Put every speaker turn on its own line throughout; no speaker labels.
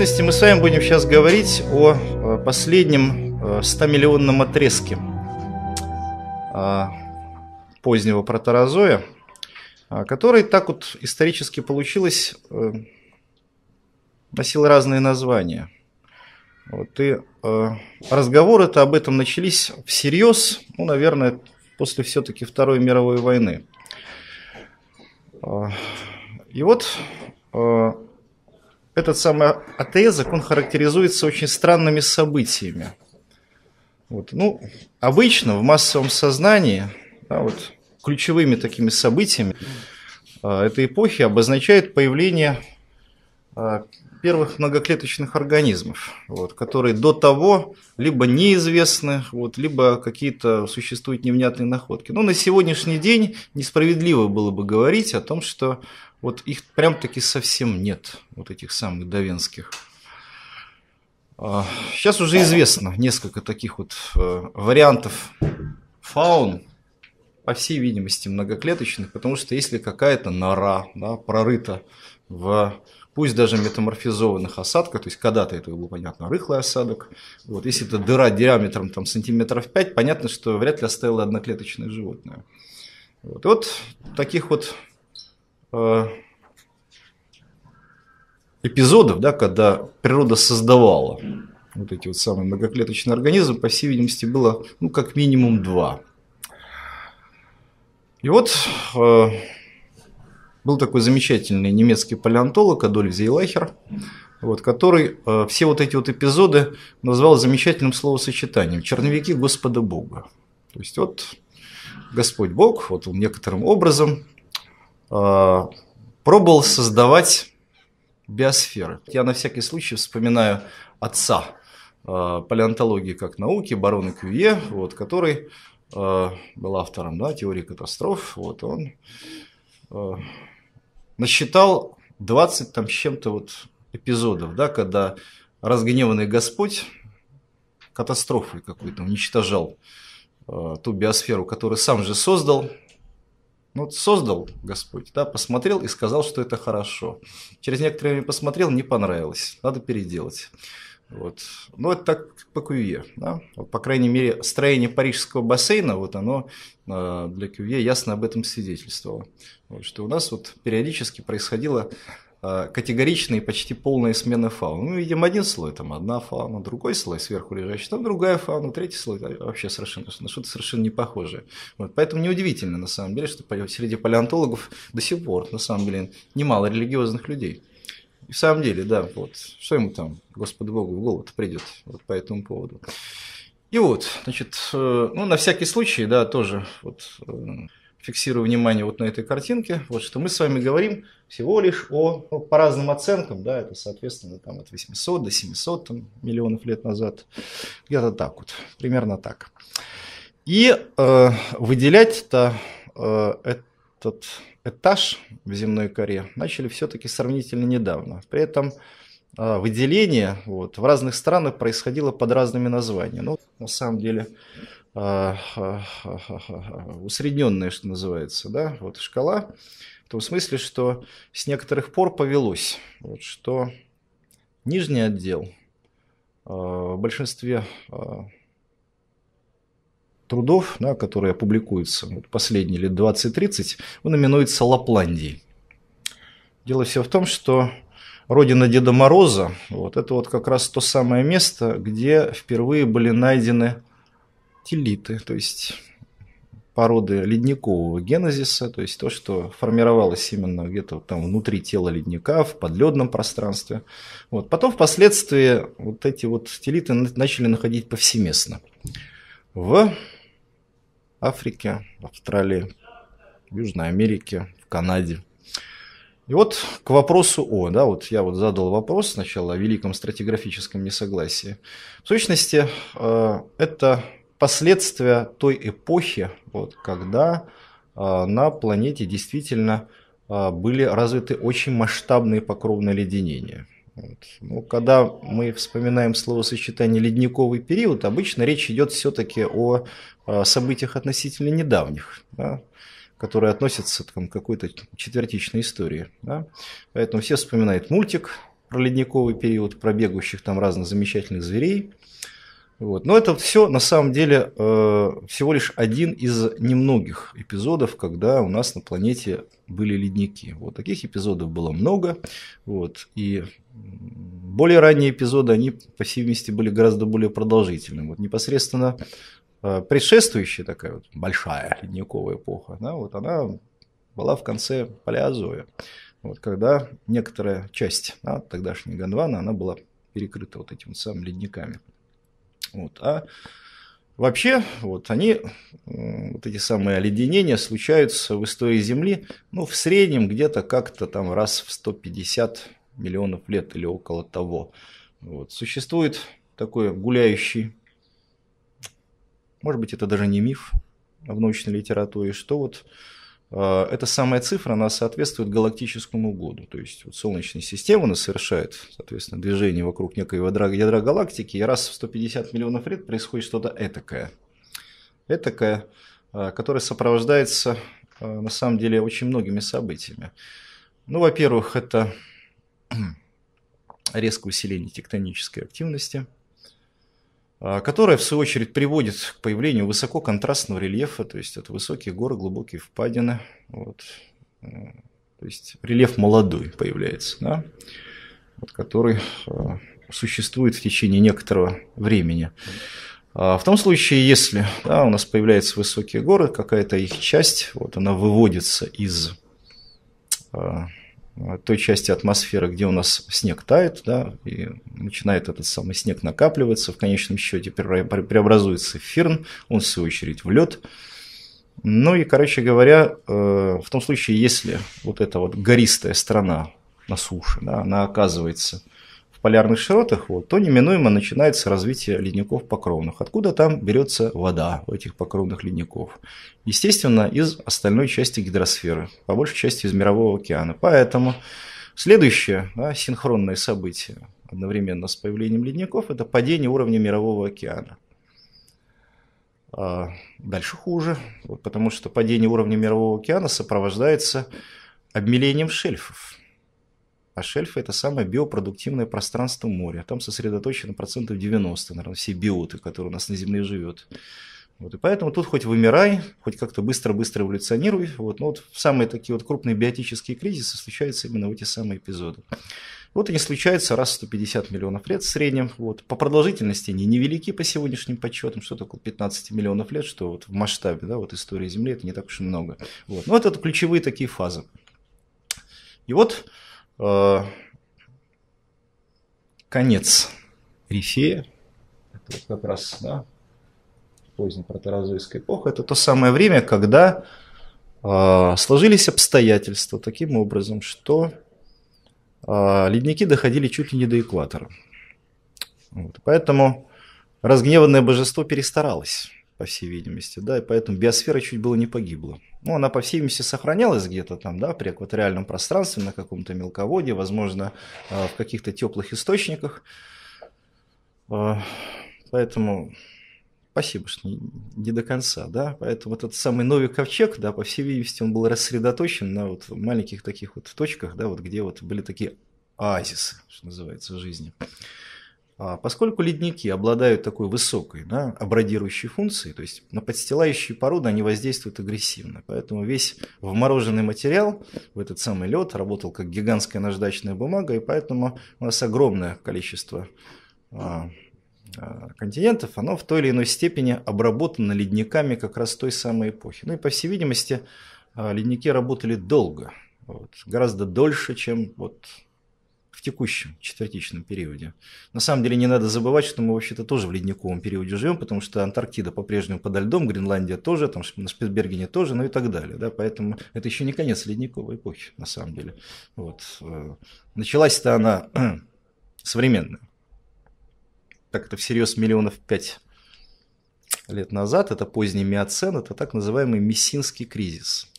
сущности, мы с вами будем сейчас говорить о э, последнем 100-миллионном э, отрезке а, позднего протерозоя, а, который так вот исторически получилось, э, носил разные названия. Вот, и разговоры-то об этом начались всерьез, ну, наверное, после все-таки Второй мировой войны. А, и вот этот самый отрезок, он характеризуется очень странными событиями. Вот. Ну, обычно в массовом сознании да, вот, ключевыми такими событиями э, этой эпохи обозначает появление э, первых многоклеточных организмов, вот, которые до того либо неизвестны, вот, либо какие-то существуют невнятные находки. Но на сегодняшний день несправедливо было бы говорить о том, что вот их прям таки совсем нет, вот этих самых давенских. Сейчас а, уже известно несколько таких вот э, вариантов фаун, по всей видимости многоклеточных, потому что если какая-то нора да, прорыта в пусть даже метаморфизованных осадках, то есть когда-то это было понятно, рыхлый осадок, вот, если это дыра диаметром там, сантиметров 5, понятно, что вряд ли оставило одноклеточное животное. Вот, вот таких вот Э, эпизодов, да, когда природа создавала вот эти вот самые многоклеточные организмы, по всей видимости, было ну, как минимум два. И вот э, был такой замечательный немецкий палеонтолог Адольф Зейлахер, вот, который э, все вот эти вот эпизоды назвал замечательным словосочетанием «черновики Господа Бога». То есть вот Господь Бог, вот он некоторым образом Э, пробовал создавать биосферы. Я на всякий случай вспоминаю отца э, палеонтологии как науки, барона Кювье, вот, который э, был автором да, теории катастроф. Вот, он насчитал 20 там с чем-то вот эпизодов, да, когда разгневанный Господь катастрофой какой-то уничтожал ту биосферу, которую сам же создал, ну, создал Господь, да, посмотрел и сказал, что это хорошо. Через некоторое время посмотрел, не понравилось, надо переделать. Вот. Ну, это так по Кювье. Да? Вот, по крайней мере, строение парижского бассейна, вот оно э, для Кювье ясно об этом свидетельствовало. Вот, что у нас вот периодически происходило Э, категоричные почти полные смены фауны. Мы ну, видим один слой, там одна фауна, другой слой сверху лежащий, там другая фауна, третий слой а, вообще совершенно на что-то совершенно не похожее. Вот. Поэтому неудивительно на самом деле, что среди палеонтологов до сих пор на самом деле немало религиозных людей. И в самом деле, да, вот что ему там, Господу Богу, в голову придет вот по этому поводу. И вот, значит, э, ну, на всякий случай, да, тоже вот э, фиксирую внимание вот на этой картинке, вот что мы с вами говорим всего лишь о, ну, по разным оценкам, да, это, соответственно, там от 800 до 700 там, миллионов лет назад, где-то так вот, примерно так. И э, выделять-то э, этот этаж в земной коре начали все-таки сравнительно недавно. При этом э, выделение вот, в разных странах происходило под разными названиями. Ну, на самом деле, а, усредненная, что называется, да, вот шкала, в том смысле, что с некоторых пор повелось, вот, что нижний отдел а, в большинстве а, трудов, да, которые публикуются вот, последние лет 20-30, он именуется Лапландией. Дело все в том, что родина Деда Мороза, вот это вот как раз то самое место, где впервые были найдены телиты, то есть породы ледникового генезиса, то есть то, что формировалось именно где-то там внутри тела ледника, в подледном пространстве. Вот. Потом впоследствии вот эти вот телиты начали находить повсеместно. В Африке, Австралии, Южной Америке, в Канаде. И вот к вопросу о, да, вот я вот задал вопрос сначала о великом стратиграфическом несогласии. В сущности, э, это последствия той эпохи, вот, когда э, на планете действительно э, были развиты очень масштабные покровные леденения. Вот. Ну, когда мы вспоминаем словосочетание «ледниковый период», обычно речь идет все-таки о э, событиях относительно недавних. Да? которые относятся там, к какой-то четвертичной истории. Да? Поэтому все вспоминают мультик про ледниковый период, про бегущих там разных замечательных зверей. Вот. Но это все на самом деле э, всего лишь один из немногих эпизодов, когда у нас на планете были ледники. Вот таких эпизодов было много. Вот. И более ранние эпизоды, они, по всей видимости, были гораздо более продолжительными. Вот непосредственно э, предшествующая такая вот большая ледниковая эпоха, да, вот она была в конце Палеозоя. Вот, когда некоторая часть да, тогдашней Гондвана, она была перекрыта вот этими вот самыми ледниками. Вот. А вообще, вот они, вот эти самые оледенения случаются в истории Земли, ну, в среднем где-то как-то там раз в 150 миллионов лет или около того. Вот. Существует такой гуляющий, может быть, это даже не миф в научной литературе, что вот Э, эта самая цифра, она соответствует галактическому году. То есть вот Солнечная система, она совершает, соответственно, движение вокруг некоего ядра, ядра галактики, и раз в 150 миллионов лет происходит что-то этакое. Этакое, э, которое сопровождается, э, на самом деле, очень многими событиями. Ну, во-первых, это резкое усиление тектонической активности – а, которая, в свою очередь, приводит к появлению высококонтрастного рельефа, то есть это высокие горы, глубокие впадины. Вот. То есть рельеф молодой появляется, да? вот, который а, существует в течение некоторого времени. А, в том случае, если да, у нас появляются высокие горы, какая-то их часть, вот она выводится из Э, той части атмосферы, где у нас снег тает, да, и начинает этот самый снег накапливаться, в конечном счете преобразуется в ферн, он в свою очередь в лед. Ну и, короче говоря, э, в том случае, если вот эта вот гористая страна на суше, да, она оказывается в полярных широтах, вот, то неминуемо начинается развитие ледников покровных. Откуда там берется вода у этих покровных ледников? Естественно, из остальной части гидросферы, по большей части из Мирового океана. Поэтому следующее да, синхронное событие одновременно с появлением ледников – это падение уровня Мирового океана. А дальше хуже, вот потому что падение уровня Мирового океана сопровождается обмелением шельфов. А шельфы – это самое биопродуктивное пространство моря. Там сосредоточено процентов 90, наверное, все биоты, которые у нас на Земле живет. Вот, и поэтому тут хоть вымирай, хоть как-то быстро-быстро эволюционируй. Вот, но вот самые такие вот крупные биотические кризисы случаются именно в эти самые эпизоды. Вот они случаются раз в 150 миллионов лет в среднем. Вот. По продолжительности они невелики по сегодняшним подсчетам, что около 15 миллионов лет, что вот в масштабе да, вот истории Земли это не так уж и много. Вот. Но вот это ключевые такие фазы. И вот Э, конец Рифея, это вот как раз да, поздняя протерозойская эпоха, это то самое время, когда э, сложились обстоятельства таким образом, что э, ледники доходили чуть ли не до экватора. Вот, поэтому разгневанное божество перестаралось, по всей видимости, да, и поэтому биосфера чуть было не погибла. Ну, она, по всей видимости, сохранялась где-то там, да, при экваториальном пространстве, на каком-то мелководье, возможно, э, в каких-то теплых источниках. Э, поэтому спасибо, что не, не до конца, да. Поэтому этот самый новый ковчег, да, по всей видимости, он был рассредоточен на вот маленьких таких вот точках, да, вот где вот были такие оазисы, что называется, в жизни. А поскольку ледники обладают такой высокой да, абрадирующей функцией, то есть на подстилающие породы они воздействуют агрессивно, поэтому весь вмороженный материал в этот самый лед работал как гигантская наждачная бумага, и поэтому у нас огромное количество а, а, континентов, оно в той или иной степени обработано ледниками как раз той самой эпохи. Ну и, по всей видимости, ледники работали долго, вот, гораздо дольше, чем вот в текущем четвертичном периоде. На самом деле не надо забывать, что мы вообще-то тоже в ледниковом периоде живем, потому что Антарктида по-прежнему подо льдом, Гренландия тоже, там на Шпицбергене тоже, ну и так далее. Да? Поэтому это еще не конец ледниковой эпохи, на самом деле. Вот. Э, началась-то она современная. Так это всерьез миллионов пять лет назад, это поздний Миоцен, это так называемый Мессинский кризис.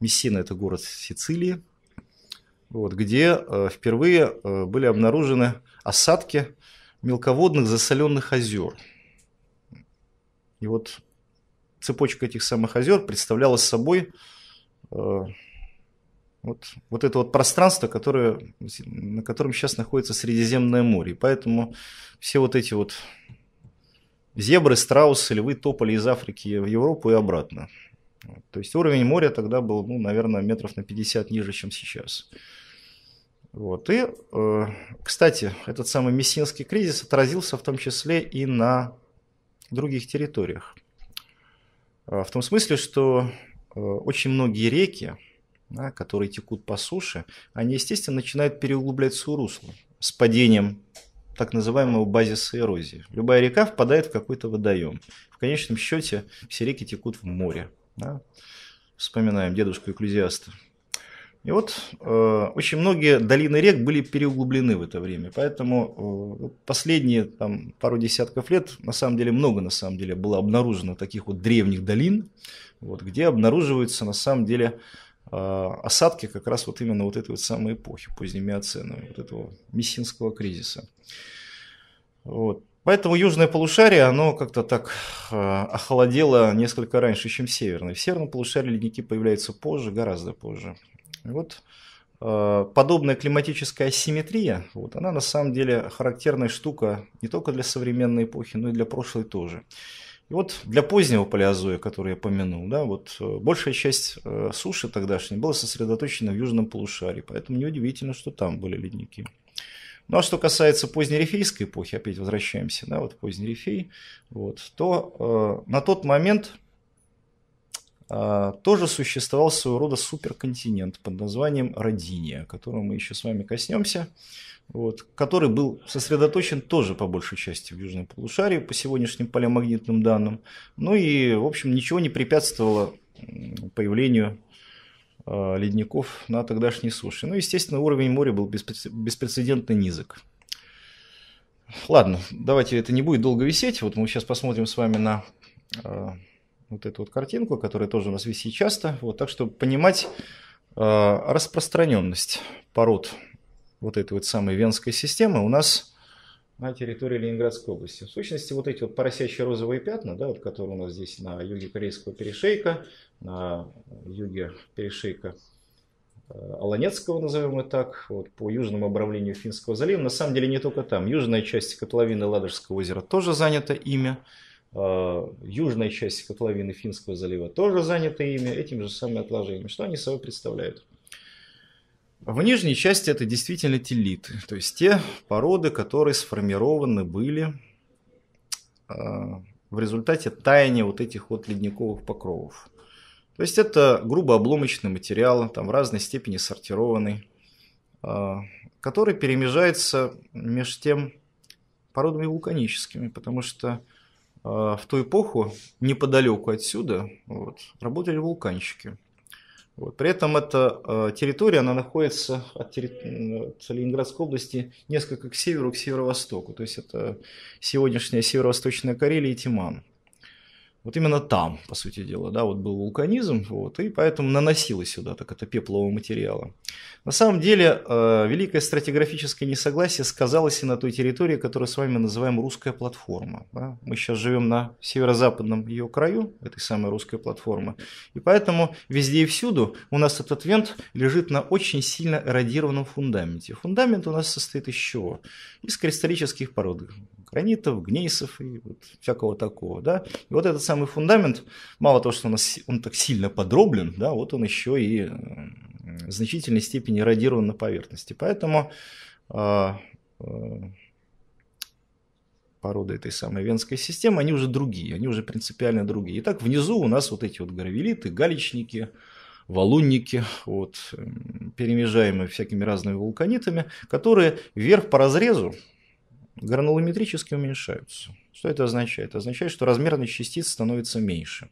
Мессина – это город Сицилии, вот, где э, впервые э, были обнаружены осадки мелководных засоленных озер. И вот цепочка этих самых озер представляла собой э, вот, вот это вот пространство, которое, на котором сейчас находится Средиземное море. И поэтому все вот эти вот зебры, страусы, львы топали из Африки в Европу и обратно. То есть уровень моря тогда был, ну, наверное, метров на 50 ниже, чем сейчас. Вот. И, э, кстати, этот самый мессинский кризис отразился в том числе и на других территориях. Э, в том смысле, что э, очень многие реки, которые текут по суше, они, естественно, начинают переуглублять свое русло с падением так называемого базиса эрозии. Любая река впадает в какой-то водоем. В конечном счете все реки текут в море. Да? Вспоминаем дедушку Экклюзиаста. И вот э, очень многие долины рек были переуглублены в это время, поэтому э, последние там, пару десятков лет на самом деле много на самом деле было обнаружено таких вот древних долин, вот, где обнаруживаются на самом деле э, осадки как раз вот именно вот этой вот самой эпохи, позднемиоцены, вот этого мессинского кризиса. Вот. Поэтому южное полушарие, оно как-то так э, охолодело несколько раньше, чем северное. В северном полушарии ледники появляются позже, гораздо позже вот э, подобная климатическая асимметрия, вот, она на самом деле характерная штука не только для современной эпохи, но и для прошлой тоже. И вот для позднего палеозоя, который я помянул, да, вот э, большая часть э, суши тогдашней была сосредоточена в южном полушарии, поэтому неудивительно, что там были ледники. Ну а что касается позднерифейской эпохи, опять возвращаемся, да, вот поздний рифей, вот, то э, на тот момент а, тоже существовал своего рода суперконтинент под названием Родиния, которого мы еще с вами коснемся, вот, который был сосредоточен тоже по большей части в Южном полушарии по сегодняшним палеомагнитным данным. Ну и, в общем, ничего не препятствовало появлению а, ледников на тогдашней суше. Ну, естественно, уровень моря был беспрецедентно низок. Ладно, давайте это не будет долго висеть. Вот мы сейчас посмотрим с вами на а, вот эту вот картинку, которая тоже у нас висит часто, вот так, чтобы понимать э, распространенность пород вот этой вот самой венской системы у нас на территории Ленинградской области. В сущности, вот эти вот поросящие розовые пятна, да, вот, которые у нас здесь на юге Корейского перешейка, на юге перешейка э, Аланецкого, назовем это так, вот, по южному обравлению Финского залива. На самом деле не только там. Южная часть котловины Ладожского озера тоже занята имя. Э, Южная часть котловины Финского залива тоже занята ими, этими же самыми отложениями. Что они собой представляют? В нижней части это действительно телиты, то есть те породы, которые сформированы были э, в результате таяния вот этих вот ледниковых покровов. То есть это грубо обломочный материал, там в разной степени сортированный, э, который перемежается между тем породами вулканическими, потому что Э, в ту эпоху неподалеку отсюда вот, работали вулканщики. Вот. При этом эта э, территория, она находится от, терри... от Ленинградской области несколько к северу, к северо-востоку. То есть это сегодняшняя северо-восточная Карелия и Тиман. Вот именно там, по сути дела, да, вот был вулканизм, вот, и поэтому наносилось сюда так это пеплового материала. На самом деле, э, великое стратиграфическое несогласие сказалось и на той территории, которую с вами называем русская платформа. Да? Мы сейчас живем на северо-западном ее краю, этой самой русской платформы, и поэтому везде и всюду у нас этот вент лежит на очень сильно эродированном фундаменте. Фундамент у нас состоит из чего? Из кристаллических пород гранитов, гнейсов и вот всякого такого. Да? И вот этот самый фундамент, мало того, что он, он так сильно подроблен, да, вот он еще и э, в значительной степени радирован на поверхности. Поэтому а, э, породы этой самой венской системы, они уже другие, они уже принципиально другие. Итак, внизу у нас вот эти вот гравелиты, галечники, валунники, вот, эм, перемежаемые всякими разными вулканитами, которые вверх по разрезу, гранулометрически уменьшаются. Что это означает? Это означает, что размерность частиц становится меньше.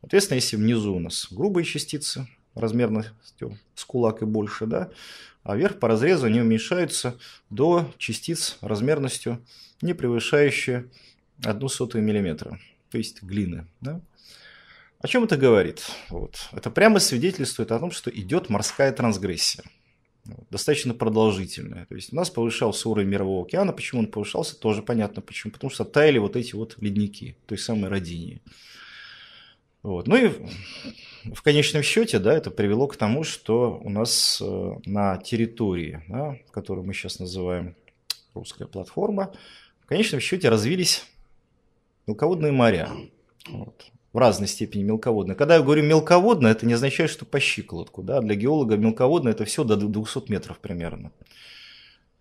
Соответственно, если внизу у нас грубые частицы, размерностью с кулак и больше, да, а вверх по разрезу они уменьшаются до частиц размерностью, не превышающие 1 сотую миллиметра, то есть глины. Да? О чем это говорит? Вот. Это прямо свидетельствует о том, что идет морская трансгрессия достаточно продолжительное. То есть у нас повышался уровень Мирового океана. Почему он повышался, тоже понятно почему. Потому что таяли вот эти вот ледники, той самой родине. Вот. Ну и в конечном счете, да, это привело к тому, что у нас э, на территории, да, которую мы сейчас называем русская платформа, в конечном счете развились мелководные моря. Вот в разной степени мелководная. Когда я говорю мелководная, это не означает, что по щиколотку. Да? Для геолога мелководная это все до 200 метров примерно.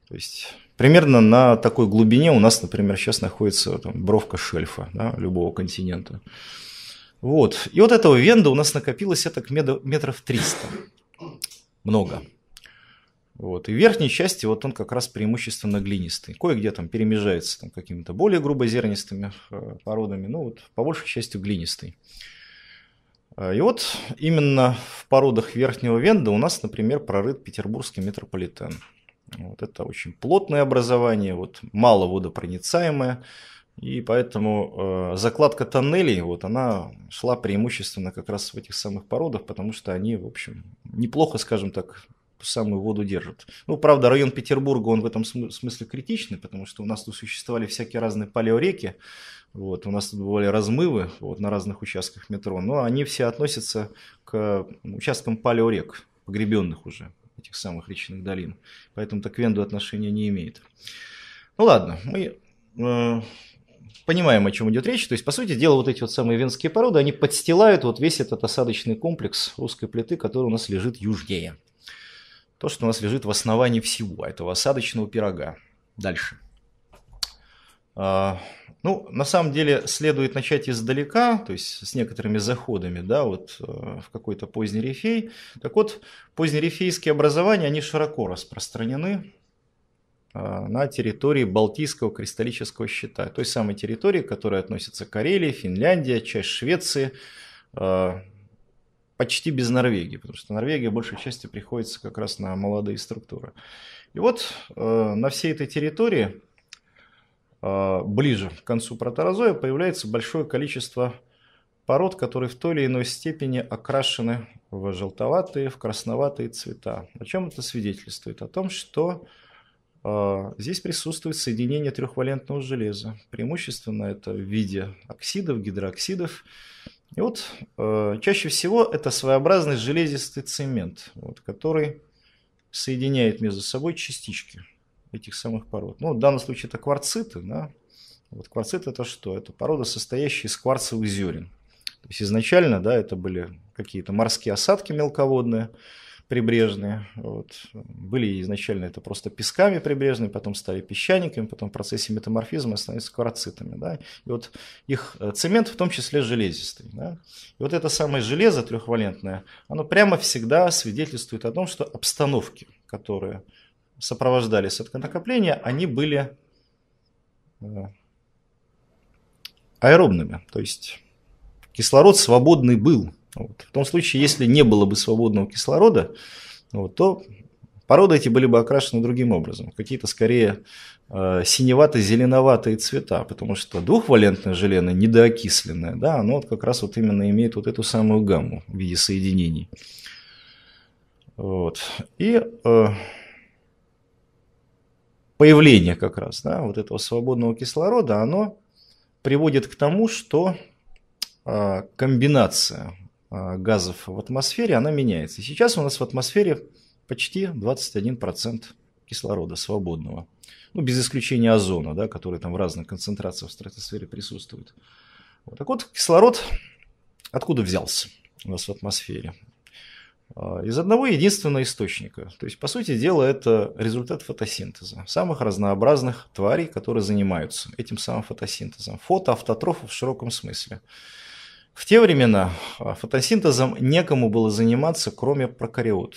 То есть примерно на такой глубине у нас, например, сейчас находится там, бровка шельфа да, любого континента. Вот. И вот этого венда у нас накопилось это к метров 300. Много. Вот. И верхней части вот он как раз преимущественно глинистый. Кое-где там перемежается там, какими-то более грубозернистыми э, породами, но вот по большей части глинистый. Э, и вот именно в породах верхнего венда у нас, например, прорыт петербургский метрополитен. Вот это очень плотное образование, вот мало водопроницаемое, и поэтому э, закладка тоннелей, вот она шла преимущественно как раз в этих самых породах, потому что они, в общем, неплохо, скажем так, самую воду держит. Ну, правда, район Петербурга, он в этом смысле критичный, потому что у нас тут существовали всякие разные палеореки, вот, у нас тут бывали размывы вот, на разных участках метро, но они все относятся к участкам палеорек, погребенных уже, этих самых речных долин. поэтому так Венду отношения не имеет. Ну ладно, мы э, понимаем, о чем идет речь. То есть, по сути дела, вот эти вот самые венские породы, они подстилают вот весь этот осадочный комплекс русской плиты, который у нас лежит южнее. То, что у нас лежит в основании всего этого осадочного пирога. Дальше. А, ну, на самом деле, следует начать издалека, то есть с некоторыми заходами, да, вот э, в какой-то поздний рифей. Так вот, позднерифейские образования, они широко распространены а, на территории Балтийского кристаллического щита, той самой территории, которая относится к Карелии, Финляндия, часть Швеции, а, почти без Норвегии, потому что Норвегия большей частью приходится как раз на молодые структуры. И вот э, на всей этой территории э, ближе к концу протерозоя появляется большое количество пород, которые в той или иной степени окрашены в желтоватые, в красноватые цвета. О чем это свидетельствует? О том, что э, здесь присутствует соединение трехвалентного железа. Преимущественно это в виде оксидов, гидроксидов, и вот э, чаще всего это своеобразный железистый цемент, вот, который соединяет между собой частички этих самых пород. Ну, в данном случае это кварциты. Да? Вот кварцит это что? Это порода, состоящая из кварцевых зерен. То есть изначально да, это были какие-то морские осадки мелководные, прибрежные. Вот. Были изначально это просто песками прибрежные, потом стали песчаниками, потом в процессе метаморфизма становятся кварцитами. Да? И вот их э, цемент в том числе железистый. Да? И вот это самое железо трехвалентное, оно прямо всегда свидетельствует о том, что обстановки, которые сопровождали накопления они были э, аэробными. То есть кислород свободный был вот. В том случае, если не было бы свободного кислорода, вот, то породы эти были бы окрашены другим образом. Какие-то скорее э, синевато-зеленоватые цвета, потому что двухвалентное желе, недоокисленное, да, оно вот как раз вот именно имеет вот эту самую гамму в виде соединений. Вот. И э, появление как раз да, вот этого свободного кислорода, оно приводит к тому, что э, комбинация а, газов в атмосфере, она меняется. Сейчас у нас в атмосфере почти 21% кислорода свободного. Ну, без исключения озона, да, который там в разных концентрациях в стратосфере присутствует. Вот. Так вот, кислород откуда взялся у нас в атмосфере? А, из одного единственного источника. То есть, по сути дела, это результат фотосинтеза. Самых разнообразных тварей, которые занимаются этим самым фотосинтезом. Фотоавтотрофов в широком смысле. В те времена а, фотосинтезом некому было заниматься, кроме прокариот.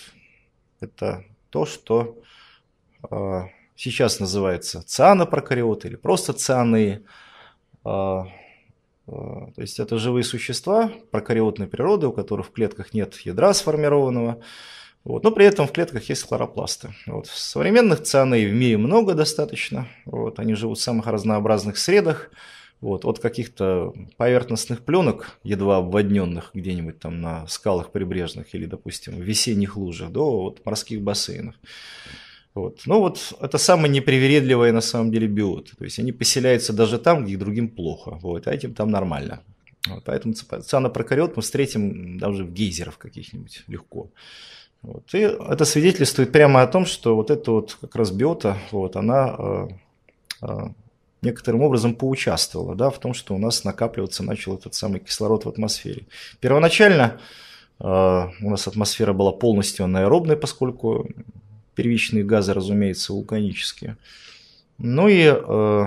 Это то, что э, сейчас называется цианопрокариоты или просто цианы. Э, то есть это живые существа прокариотной природы, у которых в клетках нет ядра сформированного, вот. но при этом в клетках есть хлоропласты. Вот. Современных цианей в мире много достаточно, вот. они живут в самых разнообразных средах, вот, от каких-то поверхностных пленок, едва обводненных где-нибудь там на скалах прибрежных или, допустим, в весенних лужах, до вот морских бассейнов. Вот. Ну вот это самые непривередливые на самом деле биоты. То есть они поселяются даже там, где другим плохо, вот, а этим там нормально. Вот, поэтому цианопрокариот мы встретим даже в гейзерах каких-нибудь легко. Вот. И это свидетельствует прямо о том, что вот эта вот как раз биота, вот, она э, э, некоторым образом поучаствовала да, в том, что у нас накапливаться начал этот самый кислород в атмосфере. Первоначально э, у нас атмосфера была полностью анаэробной, поскольку первичные газы, разумеется, вулканические. Ну и э,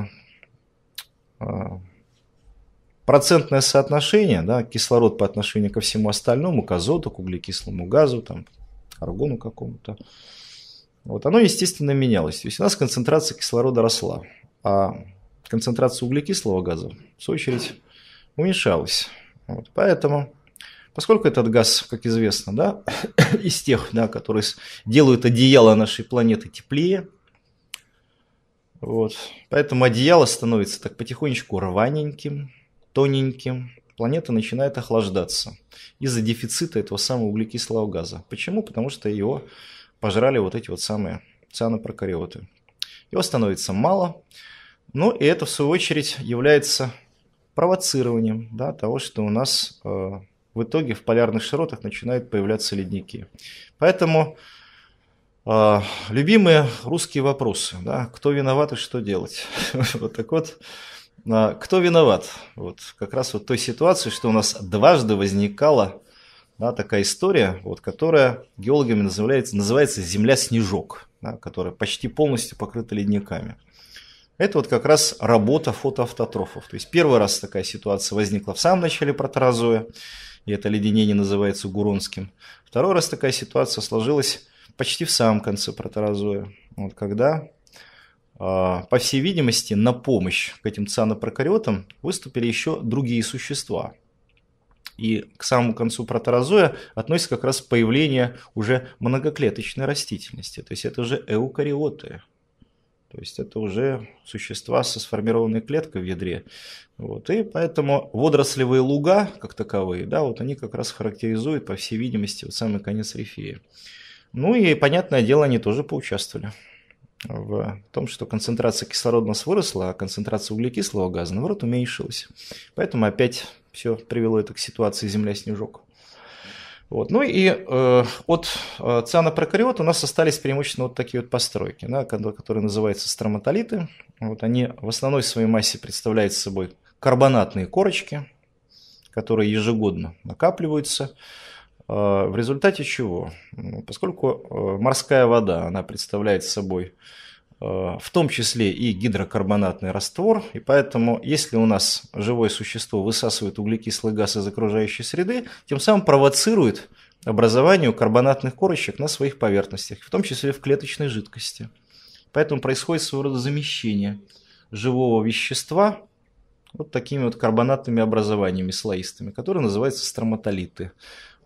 э, процентное соотношение, да, кислород по отношению ко всему остальному, к азоту, к углекислому газу, там, аргону какому-то, вот оно, естественно, менялось. То есть у нас концентрация кислорода росла, а концентрация углекислого газа, в свою очередь, уменьшалась. Вот. Поэтому, поскольку этот газ, как известно, да, из тех, да, которые делают одеяло нашей планеты теплее, вот, поэтому одеяло становится так потихонечку рваненьким, тоненьким, планета начинает охлаждаться из-за дефицита этого самого углекислого газа. Почему? Потому что его пожрали вот эти вот самые цианопрокариоты. Его становится мало, ну и это в свою очередь является провоцированием да, того, что у нас э, в итоге в полярных широтах начинают появляться ледники. Поэтому э, любимые русские вопросы. Да, кто виноват и что делать? Вот так вот. Э, кто виноват? Вот как раз вот той ситуации, что у нас дважды возникала такая история, вот, которая геологами называется, называется «Земля-снежок», да, которая почти полностью покрыта ледниками. Это вот как раз работа фотоавтотрофов. То есть первый раз такая ситуация возникла в самом начале протерозоя, и это леденение называется Гуронским. Второй раз такая ситуация сложилась почти в самом конце протерозоя, вот когда, а, по всей видимости, на помощь к этим цианопрокариотам выступили еще другие существа. И к самому концу протерозоя относится как раз появление уже многоклеточной растительности. То есть это уже эукариоты, то есть это уже существа со сформированной клеткой в ядре. Вот. И поэтому водорослевые луга, как таковые, да, вот они как раз характеризуют, по всей видимости, вот самый конец рифеи. Ну и, понятное дело, они тоже поучаствовали в том, что концентрация кислорода у нас выросла, а концентрация углекислого газа, наоборот, уменьшилась. Поэтому опять все привело это к ситуации Земля-снежок. Вот. Ну и э, от э, цианопрокариот у нас остались преимущественно вот такие вот постройки, да, которые называются строматолиты. Вот они в основной своей массе представляют собой карбонатные корочки, которые ежегодно накапливаются. Э, в результате чего? Поскольку э, морская вода, она представляет собой Э, в том числе и гидрокарбонатный раствор. И поэтому, если у нас живое существо высасывает углекислый газ из окружающей среды, тем самым провоцирует образование карбонатных корочек на своих поверхностях, в том числе в клеточной жидкости. Поэтому происходит своего рода замещение живого вещества вот такими вот карбонатными образованиями слоистыми, которые называются строматолиты.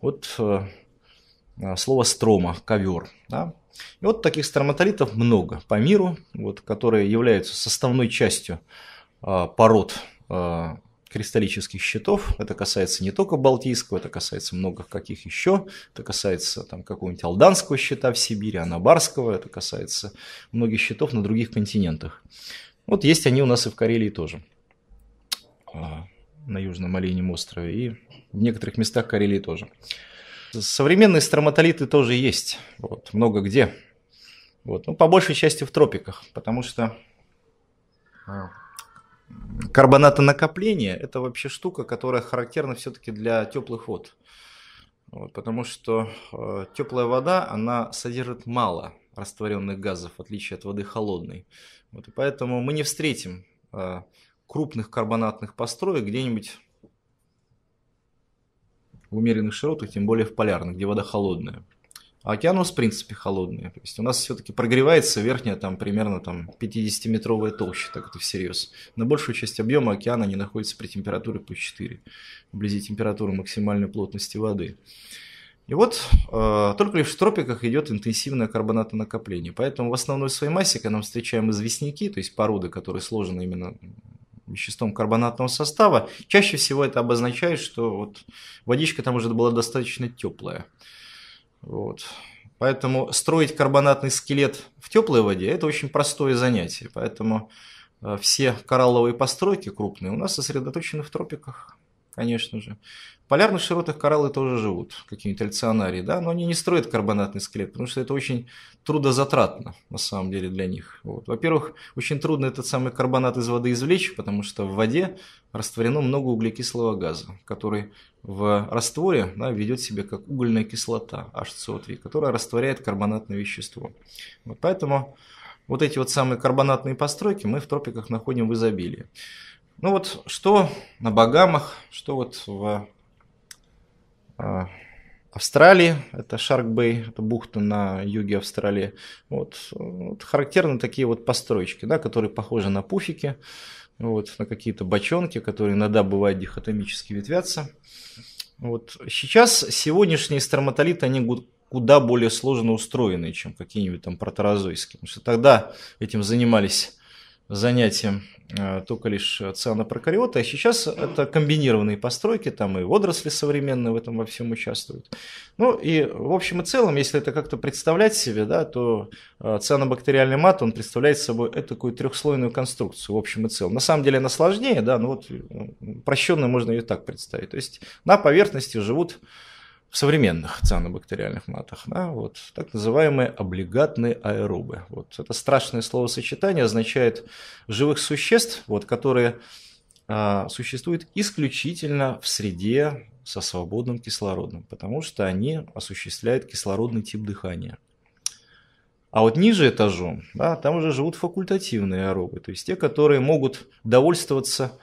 Вот э, э, слово строма, ковер. Да? И вот таких строматолитов много по миру, вот, которые являются составной частью э, пород э, кристаллических щитов. Это касается не только Балтийского, это касается много каких еще. Это касается там, какого-нибудь Алданского щита в Сибири, Анабарского, это касается многих щитов на других континентах. Вот есть они у нас и в Карелии тоже, а, на Южном Оленем острове, и в некоторых местах Карелии тоже современные строматолиты тоже есть, вот, много где. Вот, ну, по большей части в тропиках, потому что карбонатонакопление – это вообще штука, которая характерна все-таки для теплых вод. Вот, потому что э, теплая вода, она содержит мало растворенных газов, в отличие от воды холодной. Вот, и поэтому мы не встретим э, крупных карбонатных построек где-нибудь в умеренных широтах, тем более в полярных, где вода холодная. А океан у нас в принципе холодный. То есть у нас все-таки прогревается верхняя там примерно там 50-метровая толща, так это всерьез. На большую часть объема океана не находится при температуре плюс 4, вблизи температуры максимальной плотности воды. И вот э, только лишь в тропиках идет интенсивное карбонатонакопление. Поэтому в основной своей массе, когда мы встречаем известняки, то есть породы, которые сложены именно веществом карбонатного состава. Чаще всего это обозначает, что вот водичка там уже была достаточно теплая. Вот. Поэтому строить карбонатный скелет в теплой воде – это очень простое занятие. Поэтому э, все коралловые постройки крупные у нас сосредоточены в тропиках конечно же. В полярных широтах кораллы тоже живут, какие-нибудь альционарии, да, но они не строят карбонатный скелет, потому что это очень трудозатратно, на самом деле, для них. Вот. Во-первых, очень трудно этот самый карбонат из воды извлечь, потому что в воде растворено много углекислого газа, который в растворе да, ведет себя как угольная кислота h 3 которая растворяет карбонатное вещество. Вот поэтому вот эти вот самые карбонатные постройки мы в тропиках находим в изобилии. Ну вот что на Багамах, что вот в э, Австралии, это Шарк Бэй, это бухта на юге Австралии. Вот, вот характерны такие вот постройки, да, которые похожи на пуфики, вот, на какие-то бочонки, которые иногда бывают дихотомически ветвятся. Вот. Сейчас сегодняшние строматолиты, они куда более сложно устроены, чем какие-нибудь там протерозойские. Потому что тогда этим занимались занятием э, только лишь цианопрокариоты, а сейчас это комбинированные постройки, там и водоросли современные в этом во всем участвуют. Ну и в общем и целом, если это как-то представлять себе, да, то э, цианобактериальный мат, он представляет собой такую трехслойную конструкцию в общем и целом. На самом деле она сложнее, да, но вот упрощенно э, можно ее так представить. То есть на поверхности живут в современных цианобактериальных матах, да, вот, так называемые облигатные аэробы. Вот, это страшное словосочетание означает живых существ, вот, которые а, существуют исключительно в среде со свободным кислородом, потому что они осуществляют кислородный тип дыхания. А вот ниже этажом, да, там уже живут факультативные аэробы, то есть те, которые могут довольствоваться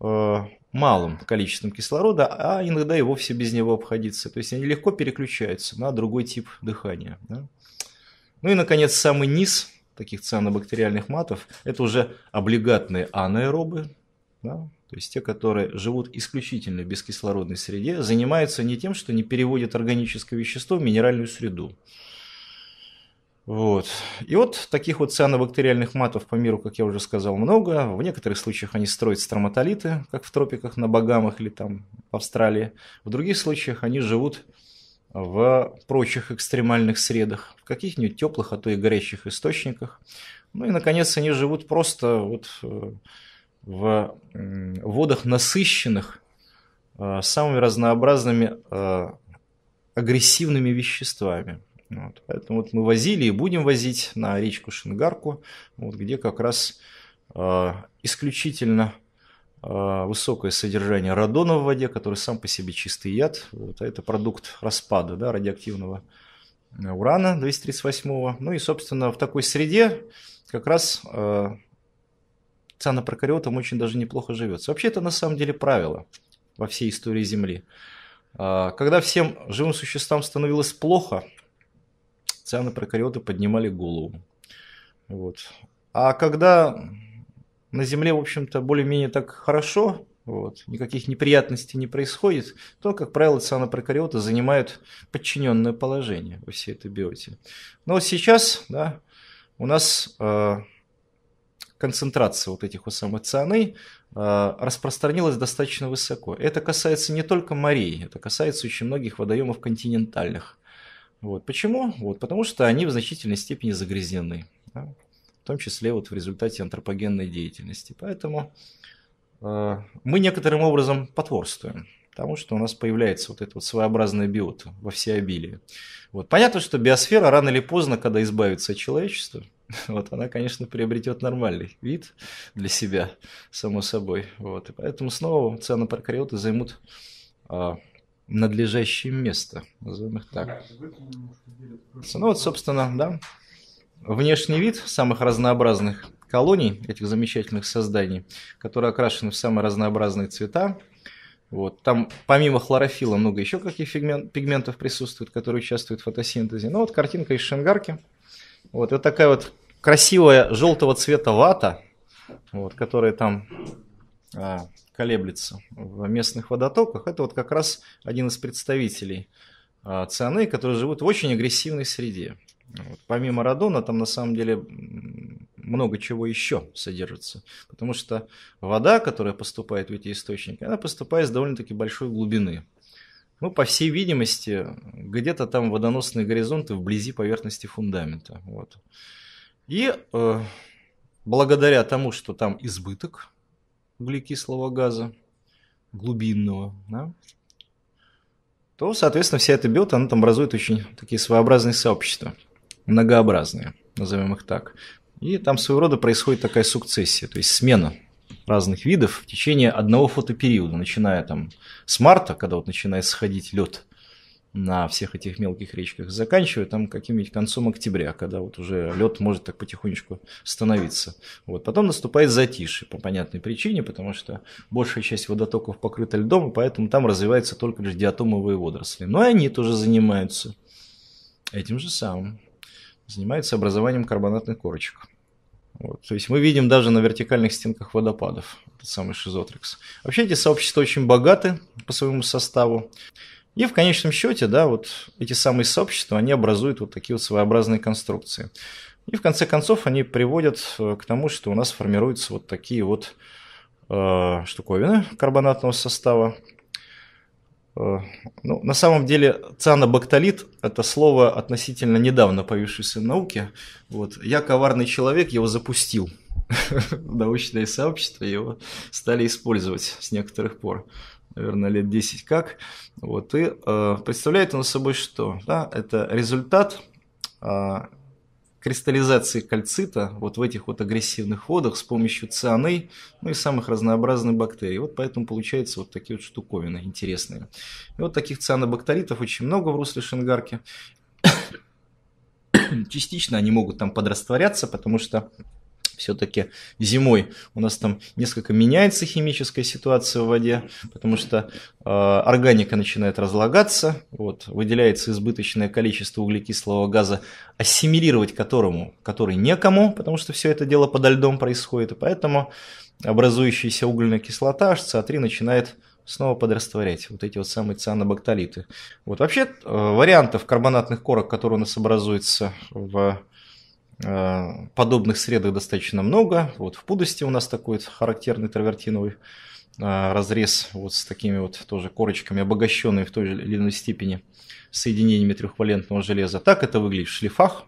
а, малым количеством кислорода, а иногда и вовсе без него обходиться. То есть они легко переключаются на другой тип дыхания. Да? Ну и, наконец, самый низ таких цианобактериальных матов – это уже облигатные анаэробы, да? то есть те, которые живут исключительно в бескислородной среде, занимаются не тем, что не переводят органическое вещество в минеральную среду. Вот. И вот таких вот цианобактериальных матов по миру, как я уже сказал, много. В некоторых случаях они строят строматолиты, как в тропиках, на Багамах или там в Австралии. В других случаях они живут в прочих экстремальных средах, в каких-нибудь теплых, а то и горячих источниках. Ну и, наконец, они живут просто вот э, в водах, насыщенных э, самыми разнообразными э, агрессивными веществами – ну вот. Поэтому вот мы возили и будем возить на речку Шингарку, вот, где как раз э, исключительно э, высокое содержание радона в воде, который сам по себе чистый яд. Вот, а это продукт распада да, радиоактивного а, урана 238-го. Ну и, собственно, в такой среде как раз э, цианопрокариотам очень даже неплохо живется. Вообще это на самом деле правило во всей истории Земли. Когда всем живым существам становилось плохо, цианопрокариоты поднимали голову. Вот. А когда на Земле, в общем-то, более-менее так хорошо, вот, никаких неприятностей не происходит, то, как правило, цианопрокариоты занимают подчиненное положение во всей этой биоте. Но сейчас да, у нас э, концентрация вот этих вот самых цианы э, распространилась достаточно высоко. Это касается не только морей, это касается очень многих водоемов континентальных. Вот. Почему? Вот, потому что они в значительной степени загрязнены, да? в том числе вот в результате антропогенной деятельности. Поэтому э, мы некоторым образом потворствуем потому что у нас появляется вот эта вот своеобразная биот во всеобилии. Вот. Понятно, что биосфера рано или поздно, когда избавится от человечества, вот, она, конечно, приобретет нормальный вид для себя, само собой. Вот. И поэтому снова цены прокариоты займут э, надлежащее место, назовем их так. Ну вот, собственно, да, внешний вид самых разнообразных колоний, этих замечательных созданий, которые окрашены в самые разнообразные цвета. Вот. Там помимо хлорофила много еще каких пигмент, пигментов присутствует, которые участвуют в фотосинтезе. Ну вот картинка из Шенгарки. Вот, вот такая вот красивая желтого цвета вата, вот, которая там а, колеблется в местных водотоках, это вот как раз один из представителей а, цианы, которые живут в очень агрессивной среде. Вот. Помимо радона там на самом деле много чего еще содержится, потому что вода, которая поступает в эти источники, она поступает с довольно-таки большой глубины. Ну, по всей видимости, где-то там водоносные горизонты вблизи поверхности фундамента. Вот. И э, благодаря тому, что там избыток углекислого газа глубинного, да, то, соответственно, вся эта биота, она там образует очень такие своеобразные сообщества, многообразные, назовем их так. И там своего рода происходит такая сукцессия, то есть смена разных видов в течение одного фотопериода, начиная там с марта, когда вот начинает сходить лед, на всех этих мелких речках, заканчивая там каким-нибудь концом октября, когда вот уже лед может так потихонечку становиться. Вот. Потом наступает затишье по понятной причине, потому что большая часть водотоков покрыта льдом, и поэтому там развиваются только лишь диатомовые водоросли. Но и они тоже занимаются этим же самым. Занимаются образованием карбонатных корочек. Вот. То есть мы видим даже на вертикальных стенках водопадов этот самый шизотрикс. Вообще эти сообщества очень богаты по своему составу. И в конечном счете, да, вот эти самые сообщества, они образуют вот такие вот своеобразные конструкции. И в конце концов они приводят э, к тому, что у нас формируются вот такие вот э, штуковины карбонатного состава. Э, ну, на самом деле цианобактолит – это слово относительно недавно появившееся в науке. Вот. Я коварный человек, его запустил. Научное сообщество его стали использовать с некоторых пор наверное, лет 10 как. Вот, и э, представляет он собой что? Да, это результат э, кристаллизации кальцита вот в этих вот агрессивных водах с помощью цианы, ну и самых разнообразных бактерий. Вот поэтому получаются вот такие вот штуковины интересные. И вот таких цианобактеритов очень много в русле Шангарки. Частично они могут там подрастворяться, потому что все-таки зимой. У нас там несколько меняется химическая ситуация в воде, потому что э, органика начинает разлагаться, вот, выделяется избыточное количество углекислого газа, ассимилировать которому, который некому, потому что все это дело подо льдом происходит, и поэтому образующаяся угольная кислота HCO3 начинает снова подрастворять вот эти вот самые цианобактолиты. Вот вообще э, вариантов карбонатных корок, которые у нас образуются в Э, подобных средах достаточно много. Вот в пудости у нас такой вот характерный травертиновый э, разрез вот с такими вот тоже корочками, обогащенные в той или иной степени соединениями трехвалентного железа. Так это выглядит в шлифах.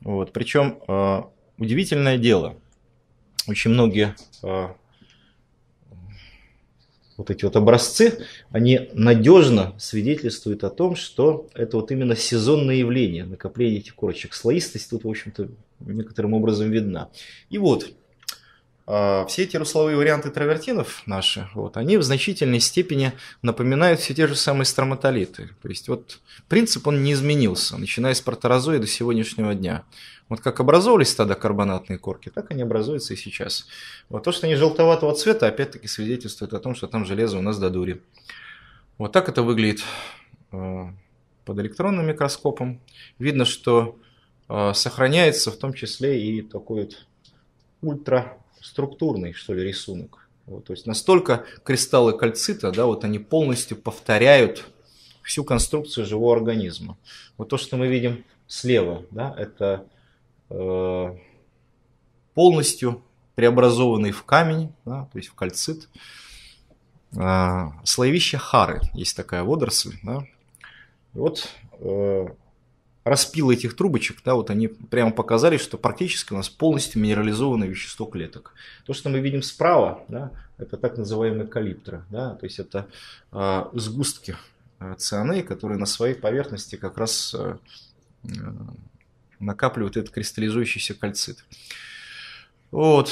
Вот. Причем э, удивительное дело. Очень многие вот эти вот образцы, они надежно свидетельствуют о том, что это вот именно сезонное явление, накопление этих корочек. Слоистость тут, в общем-то, некоторым образом видна. И вот, а, все эти русловые варианты травертинов наши, вот, они в значительной степени напоминают все те же самые строматолиты. То есть вот принцип он не изменился, начиная с проторозоя до сегодняшнего дня. Вот как образовывались тогда карбонатные корки, так они образуются и сейчас. Вот то, что они желтоватого цвета, опять-таки свидетельствует о том, что там железо у нас до дури. Вот так это выглядит э, под электронным микроскопом. Видно, что э, сохраняется в том числе и такой вот ультраструктурный, что ли, рисунок. Вот, то есть настолько кристаллы кальцита, да, вот они полностью повторяют всю конструкцию живого организма. Вот то, что мы видим слева, да, это Э, полностью преобразованный в камень, да, то есть в кальцит. Э, Слоевище хары, есть такая водоросль. Да. Вот э, распил этих трубочек, да, вот они прямо показали, что практически у нас полностью минерализованное вещество клеток. То, что мы видим справа, да, это так называемые калиптра, да, то есть это э, сгустки цианы, которые на своей поверхности как раз э, накапливают этот кристаллизующийся кальцит. Вот.